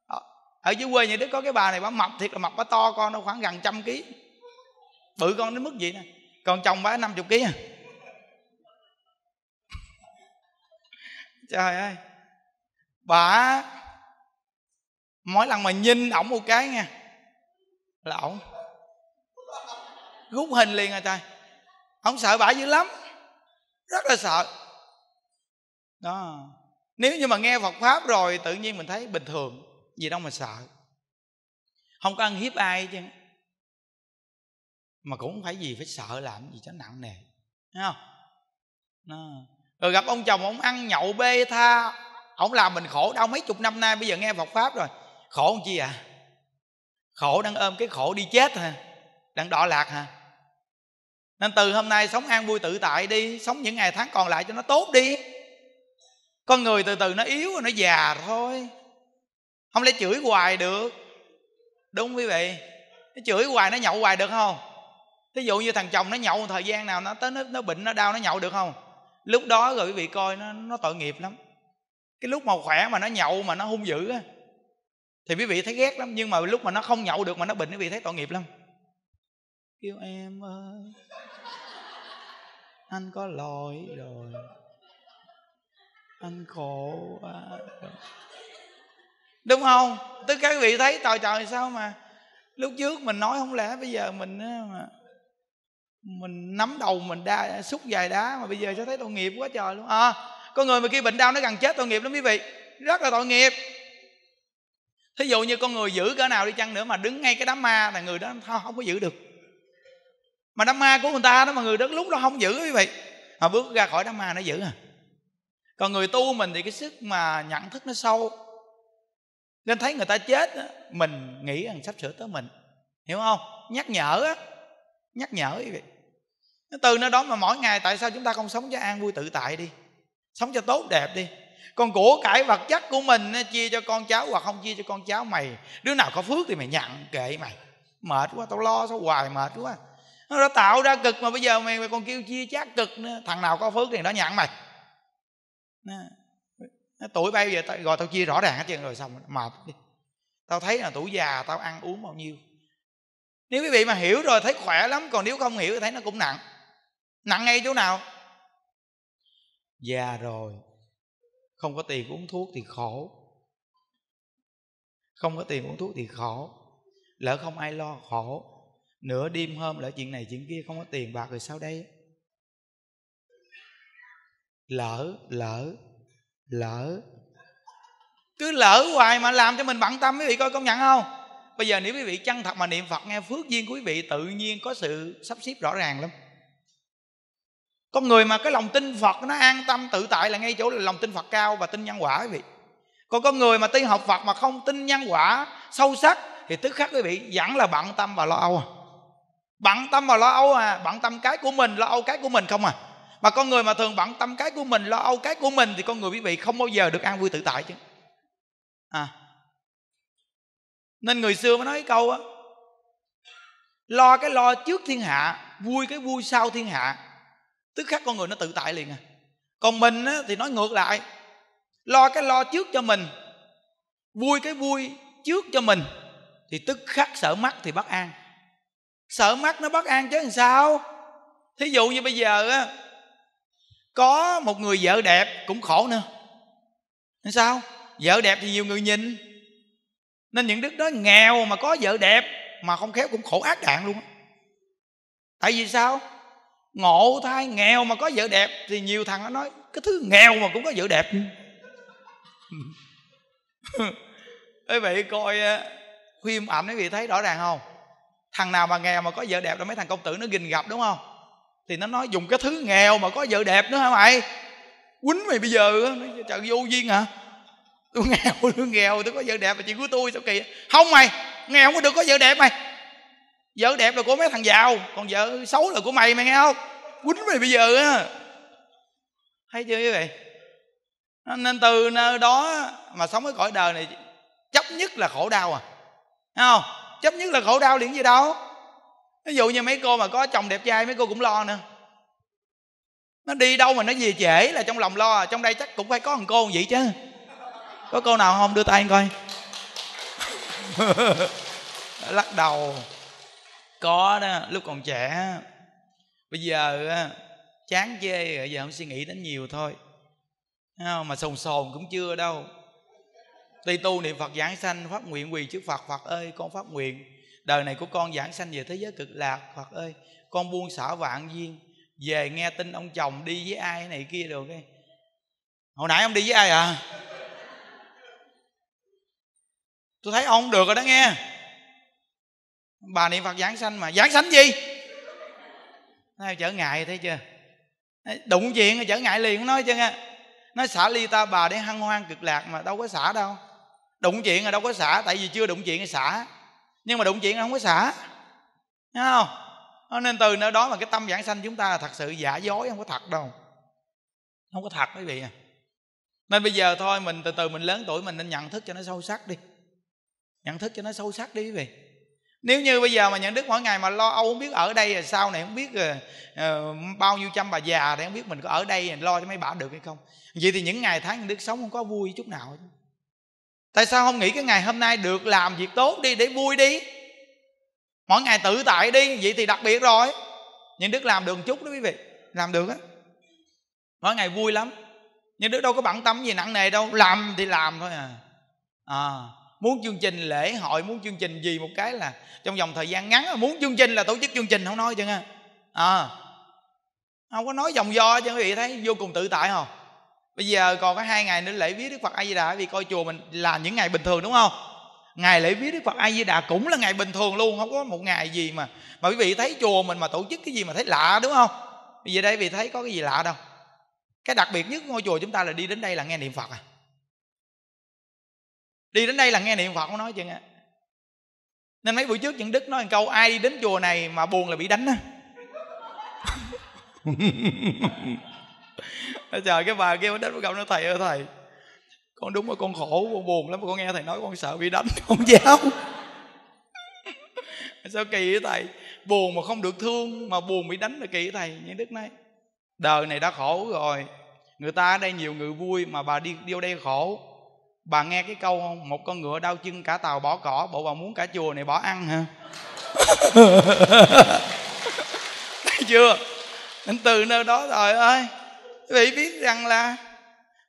ờ, ở dưới quê nhà đức có cái bà này bà mập thiệt là mập bà to con nó khoảng gần trăm ký bự con đến mức gì nè còn chồng bà năm chục ký à trời ơi bà mỗi lần mà nhìn ổng một cái nha là ổng rút hình liền rồi trời ổng sợ bả dữ lắm rất là sợ đó nếu như mà nghe Phật pháp rồi tự nhiên mình thấy bình thường gì đâu mà sợ không có ăn hiếp ai chứ mà cũng không phải gì phải sợ làm gì cho nặng nề thấy không đó. rồi gặp ông chồng ông ăn nhậu bê tha ổng làm mình khổ đau mấy chục năm nay bây giờ nghe Phật pháp rồi khổ làm chi à khổ đang ôm cái khổ đi chết hả đang đọa lạc hả nên từ hôm nay sống an vui tự tại đi sống những ngày tháng còn lại cho nó tốt đi con người từ từ nó yếu rồi nó già thôi không lẽ chửi hoài được đúng quý vị nó chửi hoài nó nhậu hoài được không thí dụ như thằng chồng nó nhậu một thời gian nào nó tới nó, nó bệnh nó đau nó nhậu được không lúc đó rồi quý vị coi nó nó tội nghiệp lắm cái lúc mà khỏe mà nó nhậu mà nó hung dữ á thì quý vị thấy ghét lắm nhưng mà lúc mà nó không nhậu được mà nó bệnh quý vị thấy tội nghiệp lắm kêu em ơi anh có lỗi rồi anh khổ quá đúng không tức các vị thấy trời trời sao mà lúc trước mình nói không lẽ bây giờ mình mà mình nắm đầu mình đa xúc dài đá mà bây giờ sẽ thấy tội nghiệp quá trời luôn à, con người mà khi bệnh đau nó gần chết tội nghiệp lắm quý vị rất là tội nghiệp thí dụ như con người giữ cỡ nào đi chăng nữa mà đứng ngay cái đám ma là người đó không có giữ được mà đám ma của người ta đó mà người đó lúc đó không giữ quý vị họ bước ra khỏi đám ma nó giữ à còn người tu mình thì cái sức mà nhận thức nó sâu nên thấy người ta chết mình nghĩ rằng sắp sửa tới mình hiểu không nhắc nhở á nhắc nhở quý vị từ nơi đó mà mỗi ngày tại sao chúng ta không sống cho an vui tự tại đi sống cho tốt đẹp đi còn của cải vật chất của mình chia cho con cháu hoặc không chia cho con cháu mày đứa nào có phước thì mày nhận kệ mày mệt quá tao lo sao hoài mệt quá nó đã tạo ra cực mà bây giờ mày, mày còn kêu chia chác cực nữa thằng nào có phước thì nó nhận mày nó, tuổi bay về tao, rồi tao chia rõ ràng hết trơn rồi xong mệt đi tao thấy là tuổi già tao ăn uống bao nhiêu nếu quý vị mà hiểu rồi thấy khỏe lắm còn nếu không hiểu thì thấy nó cũng nặng nặng ngay chỗ nào già rồi không có tiền uống thuốc thì khổ không có tiền uống thuốc thì khổ lỡ không ai lo khổ nửa đêm hôm lỡ chuyện này chuyện kia không có tiền bạc rồi sao đây lỡ lỡ lỡ cứ lỡ hoài mà làm cho mình bận tâm quý vị coi công nhận không bây giờ nếu quý vị chân thật mà niệm phật nghe phước duyên quý vị tự nhiên có sự sắp xếp rõ ràng lắm con người mà cái lòng tin phật nó an tâm tự tại là ngay chỗ là lòng tin phật cao và tin nhân quả quý vị còn con người mà tin học phật mà không tin nhân quả sâu sắc thì tức khắc quý vị vẫn là bận tâm và lo âu à bận tâm và lo âu à bận tâm cái của mình lo âu cái của mình không à mà con người mà thường bận tâm cái của mình lo âu cái của mình thì con người quý vị không bao giờ được an vui tự tại chứ à nên người xưa mới nói câu á lo cái lo trước thiên hạ vui cái vui sau thiên hạ tức khắc con người nó tự tại liền à còn mình á, thì nói ngược lại lo cái lo trước cho mình vui cái vui trước cho mình thì tức khắc sợ mắt thì bất an sợ mắt nó bất an chứ làm sao thí dụ như bây giờ á có một người vợ đẹp cũng khổ nữa làm sao vợ đẹp thì nhiều người nhìn nên những đức đó nghèo mà có vợ đẹp mà không khéo cũng khổ ác đạn luôn tại vì sao ngộ thai nghèo mà có vợ đẹp thì nhiều thằng nó nói cái thứ nghèo mà cũng có vợ đẹp ấy [laughs] vậy coi ờ, phim ảnh quý vị thấy rõ ràng không thằng nào mà nghèo mà có vợ đẹp đó mấy thằng công tử nó gìn gặp đúng không thì nó nói dùng cái thứ nghèo mà có vợ đẹp nữa hả mày quýnh mày bây giờ trời vô duyên hả tôi nghèo tôi nghèo tôi có vợ đẹp mà chị của tôi sao kỳ không mày nghèo không có được có vợ đẹp mày vợ đẹp là của mấy thằng giàu còn vợ xấu là của mày mày nghe không quýnh mày bây giờ á thấy chưa quý vị nên từ nơi đó mà sống cái cõi đời này chấp nhất là khổ đau à thấy không chấp nhất là khổ đau liền gì đâu ví dụ như mấy cô mà có chồng đẹp trai mấy cô cũng lo nữa nó đi đâu mà nó về trễ là trong lòng lo à, trong đây chắc cũng phải có thằng cô vậy chứ có cô nào không đưa tay coi [laughs] lắc đầu có đó lúc còn trẻ bây giờ chán chê rồi giờ không suy nghĩ đến nhiều thôi mà sồn sồn cũng chưa đâu tuy tu niệm phật giảng sanh phát nguyện quỳ trước phật phật ơi con phát nguyện đời này của con giảng sanh về thế giới cực lạc phật ơi con buông xả vạn duyên về nghe tin ông chồng đi với ai này kia được cái hồi nãy ông đi với ai à tôi thấy ông được rồi đó nghe bà niệm phật giảng sanh mà giảng sanh gì nói trở ngại thấy chưa đụng chuyện trở ngại liền nói chứ nghe nói xả ly ta bà để hăng hoang cực lạc mà đâu có xả đâu đụng chuyện là đâu có xả tại vì chưa đụng chuyện thì xả nhưng mà đụng chuyện là không có xả Thấy không nên từ nơi đó mà cái tâm giảng sanh chúng ta là thật sự giả dối không có thật đâu không có thật quý vị à nên bây giờ thôi mình từ từ mình lớn tuổi mình nên nhận thức cho nó sâu sắc đi nhận thức cho nó sâu sắc đi quý vị nếu như bây giờ mà nhận đức mỗi ngày mà lo âu không biết ở đây là sao này không biết ờ, ờ, bao nhiêu trăm bà già thì không biết mình có ở đây lo cho mấy bà được hay không vậy thì những ngày tháng nhận đức sống không có vui chút nào tại sao không nghĩ cái ngày hôm nay được làm việc tốt đi để vui đi mỗi ngày tự tại đi vậy thì đặc biệt rồi nhận đức làm được một chút đó quý vị làm được á mỗi ngày vui lắm nhưng đức đâu có bận tâm gì nặng nề đâu làm thì làm thôi à à muốn chương trình lễ hội muốn chương trình gì một cái là trong vòng thời gian ngắn muốn chương trình là tổ chức chương trình không nói chứ nghe à không có nói vòng do cho quý vị thấy vô cùng tự tại không bây giờ còn có hai ngày nữa lễ viết đức phật a di đà vì coi chùa mình là những ngày bình thường đúng không ngày lễ viết đức phật a di đà cũng là ngày bình thường luôn không có một ngày gì mà mà quý vị thấy chùa mình mà tổ chức cái gì mà thấy lạ đúng không bây giờ đây vì thấy có cái gì lạ đâu cái đặc biệt nhất ngôi chùa chúng ta là đi đến đây là nghe niệm phật à đi đến đây là nghe niệm phật không nói chừng á nên mấy buổi trước những đức nói một câu ai đi đến chùa này mà buồn là bị đánh á [laughs] trời cái bà kia đến gặp nó thầy ơi thầy con đúng là con khổ con buồn lắm con nghe thầy nói con sợ bị đánh không [laughs] giáo [laughs] sao kỳ vậy thầy buồn mà không được thương mà buồn bị đánh là kỳ vậy thầy những đức này đời này đã khổ rồi người ta ở đây nhiều người vui mà bà đi đi đây khổ bà nghe cái câu không một con ngựa đau chân cả tàu bỏ cỏ bộ bà muốn cả chùa này bỏ ăn hả [laughs] thấy chưa nên từ nơi đó rồi ơi quý vị biết rằng là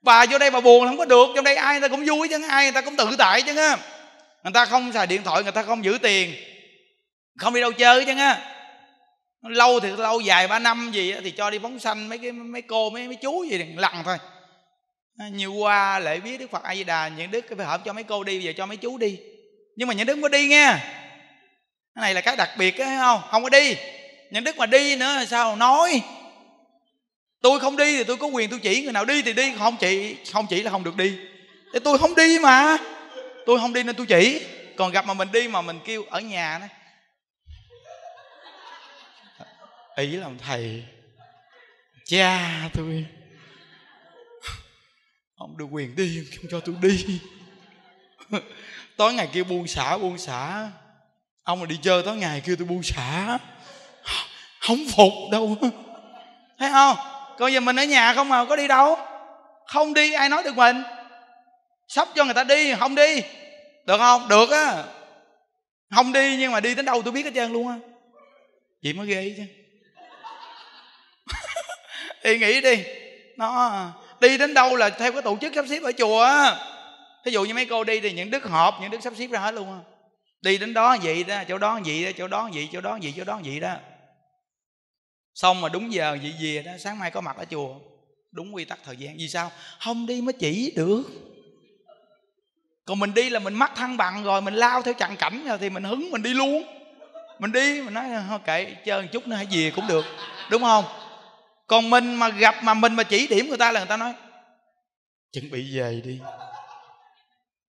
bà vô đây bà buồn không có được trong đây ai người ta cũng vui chứ ai người ta cũng tự tại chứ á người ta không xài điện thoại người ta không giữ tiền không đi đâu chơi chứ á lâu thì lâu dài ba năm gì thì cho đi phóng sanh mấy cái mấy cô mấy mấy chú gì lằn thôi À, nhiều qua lễ viết đức phật a di đà những đức phải hợp cho mấy cô đi về cho mấy chú đi nhưng mà những đức không có đi nghe cái này là cái đặc biệt á không không có đi những đức mà đi nữa sao nói tôi không đi thì tôi có quyền tôi chỉ người nào đi thì đi không chỉ không chỉ là không được đi thì tôi không đi mà tôi không đi nên tôi chỉ còn gặp mà mình đi mà mình kêu ở nhà đó ý làm thầy cha tôi ông được quyền đi không cho tôi đi [laughs] tối ngày kia buông xả buông xả ông mà đi chơi tối ngày kia tôi buông xả [laughs] không phục đâu [laughs] thấy không coi giờ mình ở nhà không mà có đi đâu không đi ai nói được mình sắp cho người ta đi không đi được không được á không đi nhưng mà đi đến đâu tôi biết hết trơn luôn á chị mới ghê chứ thì nghĩ đi nó đi đến đâu là theo cái tổ chức sắp xếp ở chùa thí dụ như mấy cô đi thì những đức họp những đức sắp xếp ra hết luôn đi đến đó vậy đó chỗ đó vậy đó chỗ đó vậy chỗ đó vậy chỗ đó vậy đó xong mà đúng giờ vậy về đó sáng mai có mặt ở chùa đúng quy tắc thời gian vì sao không đi mới chỉ được còn mình đi là mình mắc thăng bằng rồi mình lao theo chặng cảnh rồi thì mình hứng mình đi luôn mình đi mình nói thôi kệ chơi một chút nữa hãy về cũng được đúng không còn mình mà gặp mà mình mà chỉ điểm người ta là người ta nói chuẩn bị về đi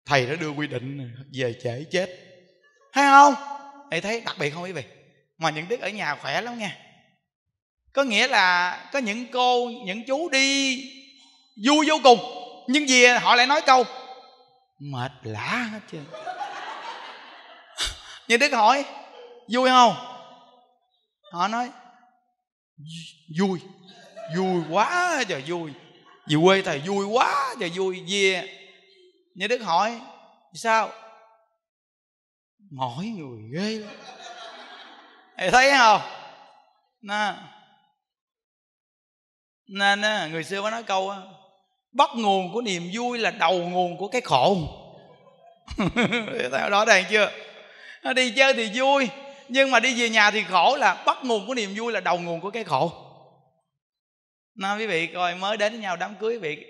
thầy đã đưa quy định về trễ chết hay không thầy thấy đặc biệt không quý vị mà những đức ở nhà khỏe lắm nha có nghĩa là có những cô những chú đi vui vô cùng nhưng vì họ lại nói câu mệt lã hết trơn [laughs] những đức hỏi vui không họ nói vui vui quá trời vui về quê thầy vui quá trời vui về nhà đức hỏi sao mỏi người ghê lắm thầy thấy không nè nè nè người xưa có nói câu á bắt nguồn của niềm vui là đầu nguồn của cái khổ [laughs] thấy đó đàn chưa nó đi chơi thì vui nhưng mà đi về nhà thì khổ là bắt nguồn của niềm vui là đầu nguồn của cái khổ nó quý vị coi mới đến với nhau đám cưới quý vị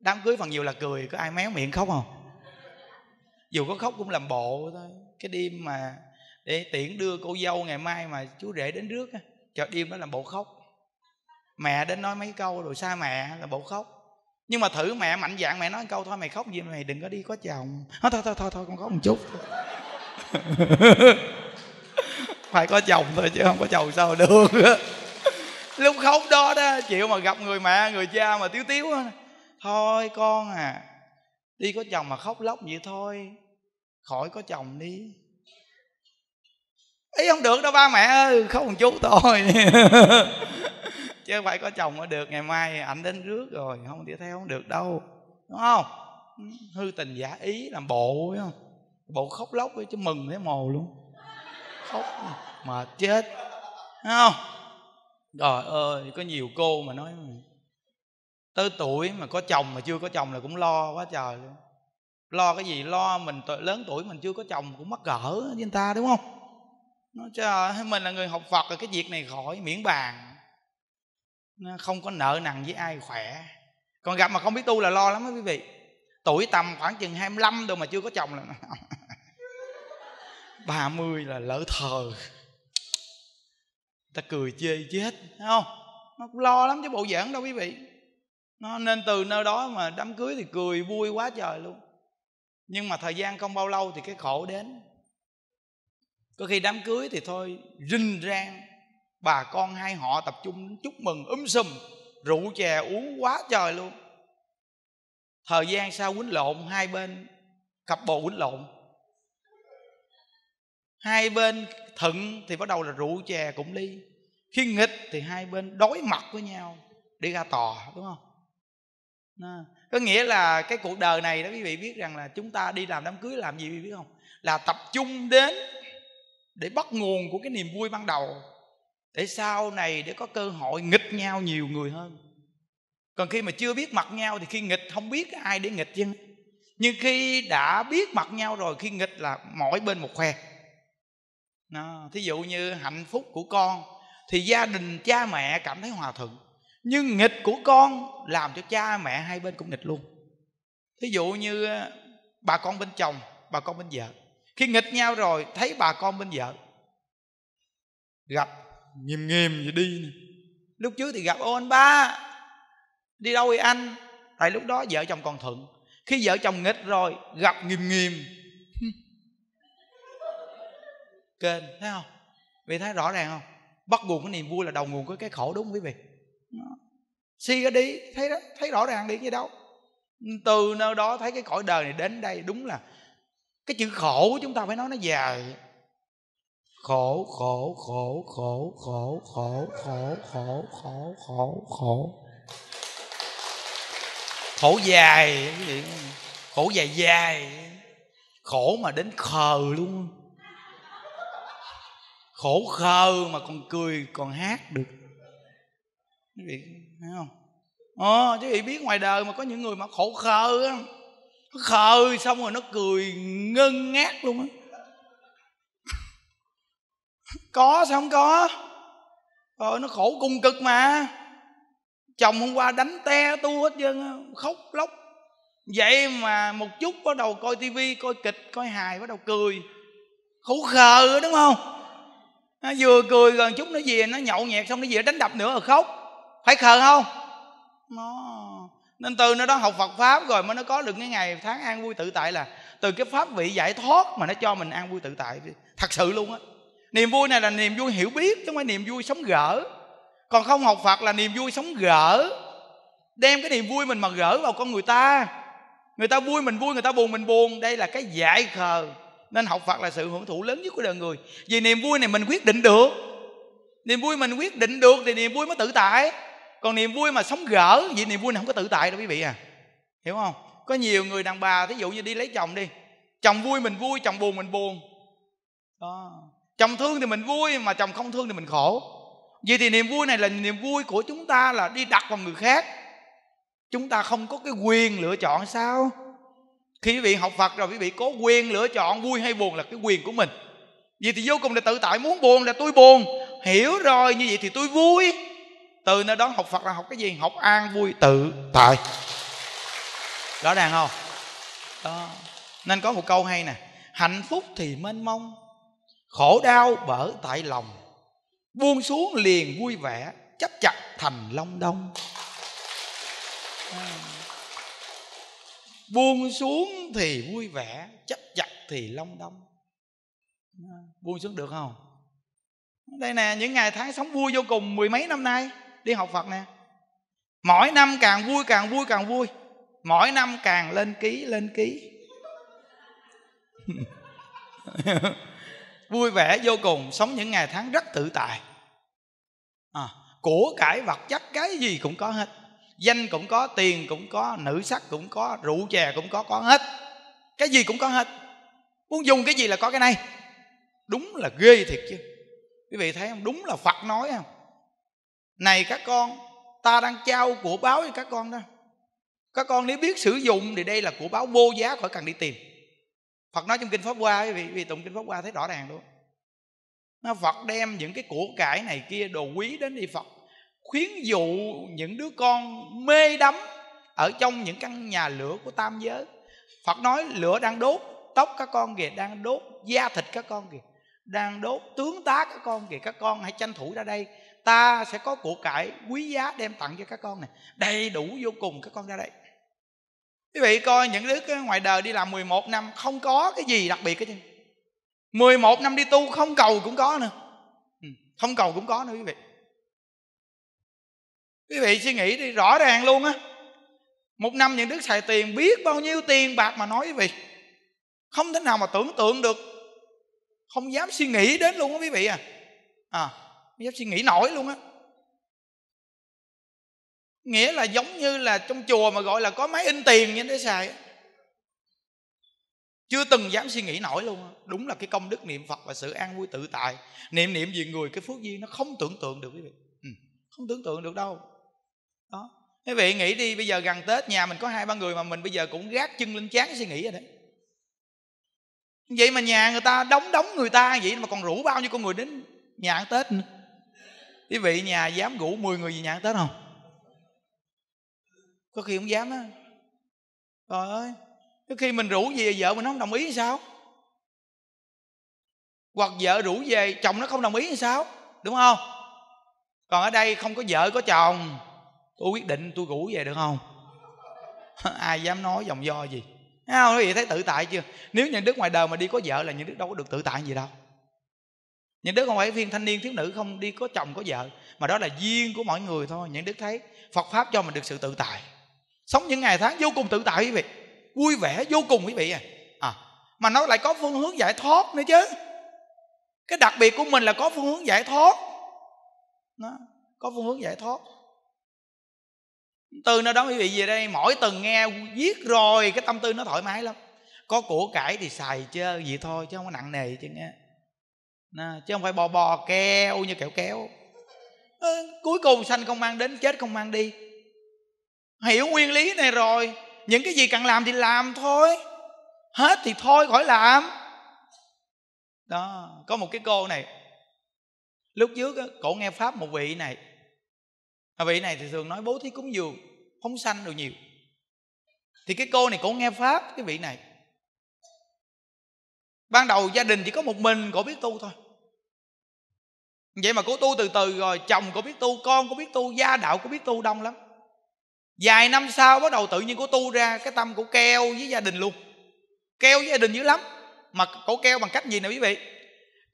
đám cưới phần nhiều là cười có ai méo miệng khóc không dù có khóc cũng làm bộ thôi cái đêm mà để tiễn đưa cô dâu ngày mai mà chú rể đến trước chợ đêm đó làm bộ khóc mẹ đến nói mấy câu rồi xa mẹ là bộ khóc nhưng mà thử mẹ mạnh dạng mẹ nói câu thôi mày khóc gì mày đừng có đi có chồng thôi thôi thôi thôi, thôi con khóc một chút [laughs] phải có chồng thôi chứ không có chồng sao được [laughs] lúc khóc đó đó chịu mà gặp người mẹ người cha mà tiếu tiếu đó. thôi con à đi có chồng mà khóc lóc vậy thôi khỏi có chồng đi ấy không được đâu ba mẹ ơi khóc một chút thôi [laughs] chứ không phải có chồng mới được ngày mai ảnh đến rước rồi không đi theo không được đâu đúng không hư tình giả ý làm bộ phải không bộ khóc lóc ấy, chứ mừng thấy mồ luôn khóc mà chết Thấy không trời ơi có nhiều cô mà nói tới tuổi mà có chồng mà chưa có chồng là cũng lo quá trời luôn lo cái gì lo mình tuổi, lớn tuổi mình chưa có chồng cũng mắc cỡ với người ta đúng không nói trời mình là người học phật rồi cái việc này khỏi miễn bàn nó không có nợ nặng với ai khỏe còn gặp mà không biết tu là lo lắm đó quý vị tuổi tầm khoảng chừng 25 đâu mà chưa có chồng là [laughs] 30 là lỡ thờ ta cười chê chết thấy không nó cũng lo lắm chứ bộ giảng đâu quý vị nó nên từ nơi đó mà đám cưới thì cười vui quá trời luôn nhưng mà thời gian không bao lâu thì cái khổ đến có khi đám cưới thì thôi rinh rang bà con hai họ tập trung chúc mừng um sùm rượu chè uống quá trời luôn thời gian sau quýnh lộn hai bên cặp bồ quýnh lộn hai bên thuận thì bắt đầu là rượu chè cũng ly khi nghịch thì hai bên đối mặt với nhau để ra tò đúng không à, có nghĩa là cái cuộc đời này đó quý vị biết rằng là chúng ta đi làm đám cưới làm gì quý vị biết không là tập trung đến để bắt nguồn của cái niềm vui ban đầu để sau này để có cơ hội nghịch nhau nhiều người hơn còn khi mà chưa biết mặt nhau thì khi nghịch không biết ai để nghịch chứ nhưng khi đã biết mặt nhau rồi khi nghịch là mỗi bên một khoe à, thí dụ như hạnh phúc của con thì gia đình cha mẹ cảm thấy hòa thuận nhưng nghịch của con làm cho cha mẹ hai bên cũng nghịch luôn thí dụ như ờ, bà con bên chồng bà con bên vợ khi nghịch nhau rồi thấy bà con bên vợ gặp nghiêm nghiêm vậy đi lúc trước thì gặp ô anh ba đi đâu vậy anh tại lúc đó vợ chồng còn thuận khi vợ chồng nghịch rồi gặp nghiêm nghiêm kênh thấy không vì thấy rõ ràng không bắt nguồn cái niềm vui là đầu nguồn của cái khổ đúng không quý vị suy ra đi thấy đó thấy rõ ràng đi như đâu từ nơi đó thấy cái cõi đời này đến đây đúng là cái chữ khổ của chúng ta phải nói nó dài khổ khổ khổ khổ khổ khổ khổ khổ khổ khổ khổ khổ dài khổ dài dài khổ mà đến khờ luôn khổ khờ mà còn cười còn hát được quý vị thấy không ờ chứ vị biết ngoài đời mà có những người mà khổ khờ á nó khờ xong rồi nó cười ngân ngát luôn á có sao không có ờ nó khổ cung cực mà chồng hôm qua đánh te tu hết trơn khóc lóc vậy mà một chút bắt đầu coi tivi coi kịch coi hài bắt đầu cười khổ khờ đúng không nó vừa cười gần chút nó về nó nhậu nhẹt xong nó về đánh đập nữa rồi ờ, khóc phải khờ không nó nên từ nó đó học Phật pháp rồi mới nó có được cái ngày tháng an vui tự tại là từ cái pháp vị giải thoát mà nó cho mình an vui tự tại thật sự luôn á niềm vui này là niềm vui hiểu biết chứ không phải niềm vui sống gỡ còn không học Phật là niềm vui sống gỡ đem cái niềm vui mình mà gỡ vào con người ta người ta vui mình vui người ta buồn mình buồn đây là cái dại khờ nên học Phật là sự hưởng thụ lớn nhất của đời người vì niềm vui này mình quyết định được niềm vui mình quyết định được thì niềm vui mới tự tại còn niềm vui mà sống gỡ vậy niềm vui này không có tự tại đâu quý vị à hiểu không có nhiều người đàn bà thí dụ như đi lấy chồng đi chồng vui mình vui chồng buồn mình buồn đó. chồng thương thì mình vui mà chồng không thương thì mình khổ Vì thì niềm vui này là niềm vui của chúng ta là đi đặt vào người khác chúng ta không có cái quyền lựa chọn sao khi quý vị học phật rồi quý vị có quyền lựa chọn vui hay buồn là cái quyền của mình vì thì vô cùng là tự tại muốn buồn là tôi buồn hiểu rồi như vậy thì tôi vui từ nơi đó học phật là học cái gì học an vui tự tại rõ ràng không đó nên có một câu hay nè hạnh phúc thì mênh mông khổ đau bở tại lòng buông xuống liền vui vẻ chấp chặt thành long đông à buông xuống thì vui vẻ chấp chặt thì long đong buông xuống được không đây nè những ngày tháng sống vui vô cùng mười mấy năm nay đi học phật nè mỗi năm càng vui càng vui càng vui mỗi năm càng lên ký lên ký [laughs] vui vẻ vô cùng sống những ngày tháng rất tự tại à, của cải vật chất cái gì cũng có hết danh cũng có tiền cũng có nữ sắc cũng có rượu chè cũng có có hết cái gì cũng có hết muốn dùng cái gì là có cái này đúng là ghê thiệt chứ quý vị thấy không đúng là phật nói không này các con ta đang trao của báo cho các con đó các con nếu biết sử dụng thì đây là của báo vô giá khỏi cần đi tìm phật nói trong kinh pháp hoa quý vị, vì tụng kinh pháp hoa thấy rõ ràng luôn nó phật đem những cái của cải này kia đồ quý đến đi phật khuyến dụ những đứa con mê đắm ở trong những căn nhà lửa của tam giới phật nói lửa đang đốt tóc các con kìa đang đốt da thịt các con kìa đang đốt tướng tá các con kìa các con hãy tranh thủ ra đây ta sẽ có của cải quý giá đem tặng cho các con này đầy đủ vô cùng các con ra đây quý vị coi những đứa ngoài đời đi làm 11 năm không có cái gì đặc biệt hết trơn 11 năm đi tu không cầu cũng có nữa ừ, không cầu cũng có nữa quý vị quý vị suy nghĩ đi rõ ràng luôn á một năm những đức xài tiền biết bao nhiêu tiền bạc mà nói quý vị không thể nào mà tưởng tượng được không dám suy nghĩ đến luôn á quý vị à à không dám suy nghĩ nổi luôn á nghĩa là giống như là trong chùa mà gọi là có máy in tiền như thế xài chưa từng dám suy nghĩ nổi luôn đúng là cái công đức niệm phật và sự an vui tự tại niệm niệm vì người cái phước duyên nó không tưởng tượng được quý vị ừ, không tưởng tượng được đâu đó quý vị nghĩ đi bây giờ gần tết nhà mình có hai ba người mà mình bây giờ cũng gác chân lên chán suy nghĩ rồi đấy vậy mà nhà người ta đóng đóng người ta vậy mà còn rủ bao nhiêu con người đến nhà ăn tết nữa quý vị nhà dám rủ 10 người về nhà ăn tết không có khi không dám á trời ơi có khi mình rủ về vợ mình không đồng ý thì sao hoặc vợ rủ về chồng nó không đồng ý thì sao đúng không còn ở đây không có vợ có chồng tôi quyết định tôi ngủ về được không [laughs] ai dám nói dòng do gì thấy không quý thấy tự tại chưa nếu những đức ngoài đời mà đi có vợ là những đức đâu có được tự tại gì đâu những đức không phải viên thanh niên thiếu nữ không đi có chồng có vợ mà đó là duyên của mọi người thôi những đức thấy phật pháp cho mình được sự tự tại sống những ngày tháng vô cùng tự tại quý vị vui vẻ vô cùng quý vị à, à mà nó lại có phương hướng giải thoát nữa chứ cái đặc biệt của mình là có phương hướng giải thoát nó có phương hướng giải thoát từ nó đó quý vị về đây mỗi tuần nghe viết rồi cái tâm tư nó thoải mái lắm có của cải thì xài chơi gì thôi chứ không có nặng nề chứ nghe Nà, chứ không phải bò bò keo như kẹo kéo à, cuối cùng sanh không mang đến chết không mang đi hiểu nguyên lý này rồi những cái gì cần làm thì làm thôi hết thì thôi khỏi làm đó có một cái cô này lúc trước cổ nghe pháp một vị này à, vị này thì thường nói bố thí cúng dường phóng sanh đồ nhiều thì cái cô này cũng nghe pháp cái vị này ban đầu gia đình chỉ có một mình cổ biết tu thôi vậy mà cổ tu từ từ rồi chồng cổ biết tu con cổ biết tu gia đạo cổ biết tu đông lắm vài năm sau bắt đầu tự nhiên cổ tu ra cái tâm của keo với gia đình luôn keo với gia đình dữ lắm mà cổ keo bằng cách gì nè quý vị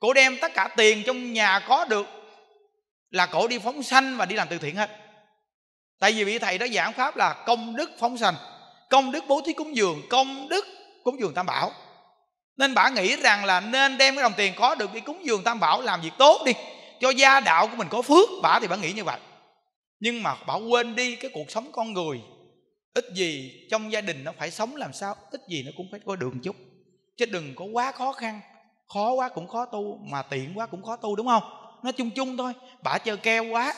cổ đem tất cả tiền trong nhà có được là cổ đi phóng sanh và đi làm từ thiện hết tại vì vị thầy đó giảng pháp là công đức phóng sanh công đức bố thí cúng dường công đức cúng dường tam bảo nên bà nghĩ rằng là nên đem cái đồng tiền có được đi cúng dường tam bảo làm việc tốt đi cho gia đạo của mình có phước bà thì bà nghĩ như vậy nhưng mà bà quên đi cái cuộc sống con người ít gì trong gia đình nó phải sống làm sao ít gì nó cũng phải có đường chút chứ đừng có quá khó khăn khó quá cũng khó tu mà tiện quá cũng khó tu đúng không nó chung chung thôi bà chơi keo quá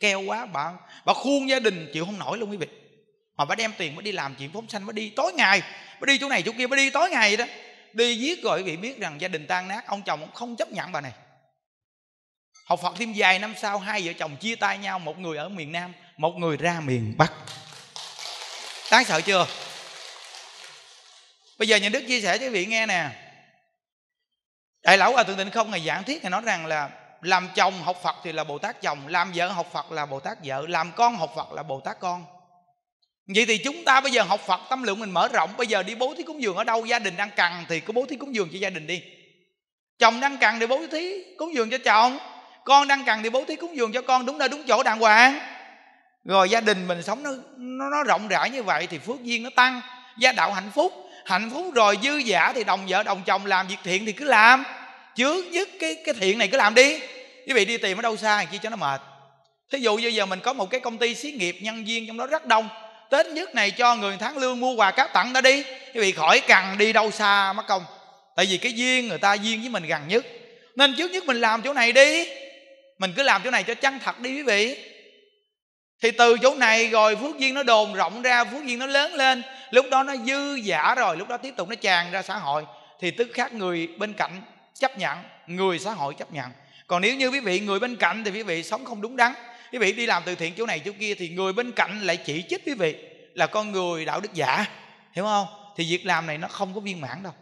keo quá bà bà khuôn gia đình chịu không nổi luôn quý vị mà bà đem tiền mới đi làm chuyện phóng sanh mới đi tối ngày mới đi chỗ này chỗ kia mới đi tối ngày đó đi giết rồi quý vị biết rằng gia đình tan nát ông chồng không chấp nhận bà này học phật thêm vài năm sau hai vợ chồng chia tay nhau một người ở miền nam một người ra miền bắc đáng sợ chưa bây giờ nhà đức chia sẻ cho quý vị nghe nè đại lão hòa thượng tịnh không ngày giảng thiết ngài nói rằng là làm chồng học phật thì là bồ tát chồng làm vợ học phật là bồ tát vợ làm con học phật là bồ tát con vậy thì chúng ta bây giờ học phật tâm lượng mình mở rộng bây giờ đi bố thí cúng dường ở đâu gia đình đang cần thì cứ bố thí cúng dường cho gia đình đi chồng đang cần thì bố thí cúng dường cho chồng con đang cần thì bố thí cúng dường cho con đúng nơi đúng chỗ đàng hoàng rồi gia đình mình sống nó nó, nó rộng rãi như vậy thì phước duyên nó tăng gia đạo hạnh phúc hạnh phúc rồi dư giả thì đồng vợ đồng chồng làm việc thiện thì cứ làm chướng nhất cái cái thiện này cứ làm đi quý vị đi tìm ở đâu xa chi cho nó mệt thí dụ như giờ mình có một cái công ty xí nghiệp nhân viên trong đó rất đông tết nhất này cho người tháng lương mua quà cáp tặng nó đi quý vị khỏi cần đi đâu xa mất công tại vì cái duyên người ta duyên với mình gần nhất nên trước nhất mình làm chỗ này đi mình cứ làm chỗ này cho chân thật đi quý vị thì từ chỗ này rồi phước duyên nó đồn rộng ra phước duyên nó lớn lên lúc đó nó dư giả rồi lúc đó tiếp tục nó tràn ra xã hội thì tức khác người bên cạnh chấp nhận người xã hội chấp nhận còn nếu như quý vị người bên cạnh thì quý vị sống không đúng đắn quý vị đi làm từ thiện chỗ này chỗ kia thì người bên cạnh lại chỉ trích quý vị là con người đạo đức giả hiểu không thì việc làm này nó không có viên mãn đâu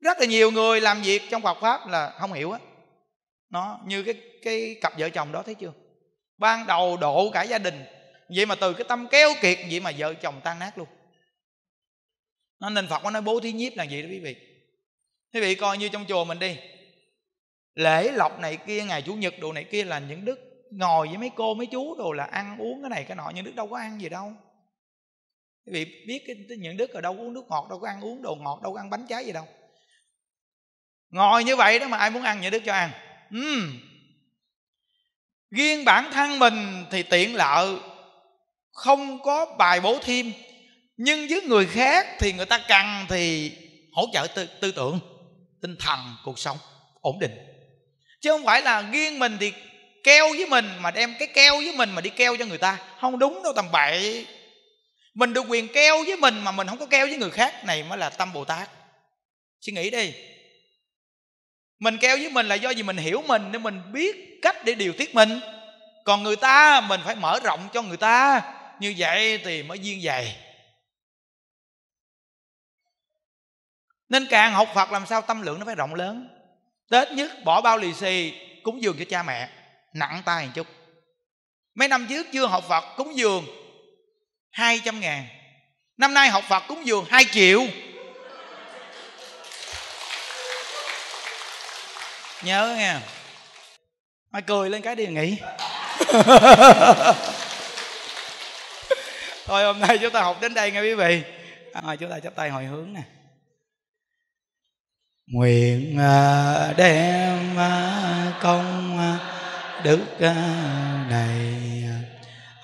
rất là nhiều người làm việc trong Phật pháp là không hiểu á nó như cái cái cặp vợ chồng đó thấy chưa ban đầu độ cả gia đình vậy mà từ cái tâm keo kiệt vậy mà vợ chồng tan nát luôn nó nên phật nó nói bố thí nhiếp là gì đó quý vị quý vị coi như trong chùa mình đi lễ lộc này kia ngày chủ nhật đồ này kia là những đức ngồi với mấy cô mấy chú đồ là ăn uống cái này cái nọ nhưng đức đâu có ăn gì đâu quý vị biết cái những đức ở đâu uống nước ngọt đâu có ăn uống đồ ngọt đâu có ăn bánh trái gì đâu ngồi như vậy đó mà ai muốn ăn những đức cho ăn uhm. riêng bản thân mình thì tiện lợi không có bài bố thêm nhưng với người khác thì người ta cần thì hỗ trợ tư, tư tưởng tinh thần cuộc sống ổn định chứ không phải là riêng mình thì keo với mình mà đem cái keo với mình mà đi keo cho người ta không đúng đâu tầm bậy mình được quyền keo với mình mà mình không có keo với người khác này mới là tâm bồ tát suy nghĩ đi mình keo với mình là do gì mình hiểu mình nên mình biết cách để điều tiết mình còn người ta mình phải mở rộng cho người ta như vậy thì mới duyên dày nên càng học phật làm sao tâm lượng nó phải rộng lớn tết nhất bỏ bao lì xì cúng dường cho cha mẹ nặng tay một chút mấy năm trước chưa học phật cúng dường 200 ngàn năm nay học phật cúng dường 2 triệu nhớ nghe mày cười lên cái đi nghỉ [laughs] thôi hôm nay chúng ta học đến đây nghe quý vị à, chúng ta chắp tay hồi hướng nè nguyện à, đem à, công à, đức này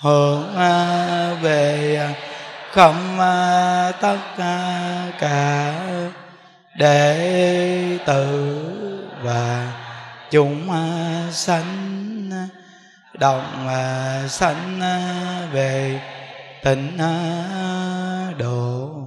hướng về không tất cả đệ tử và chúng sanh đồng sanh về tịnh độ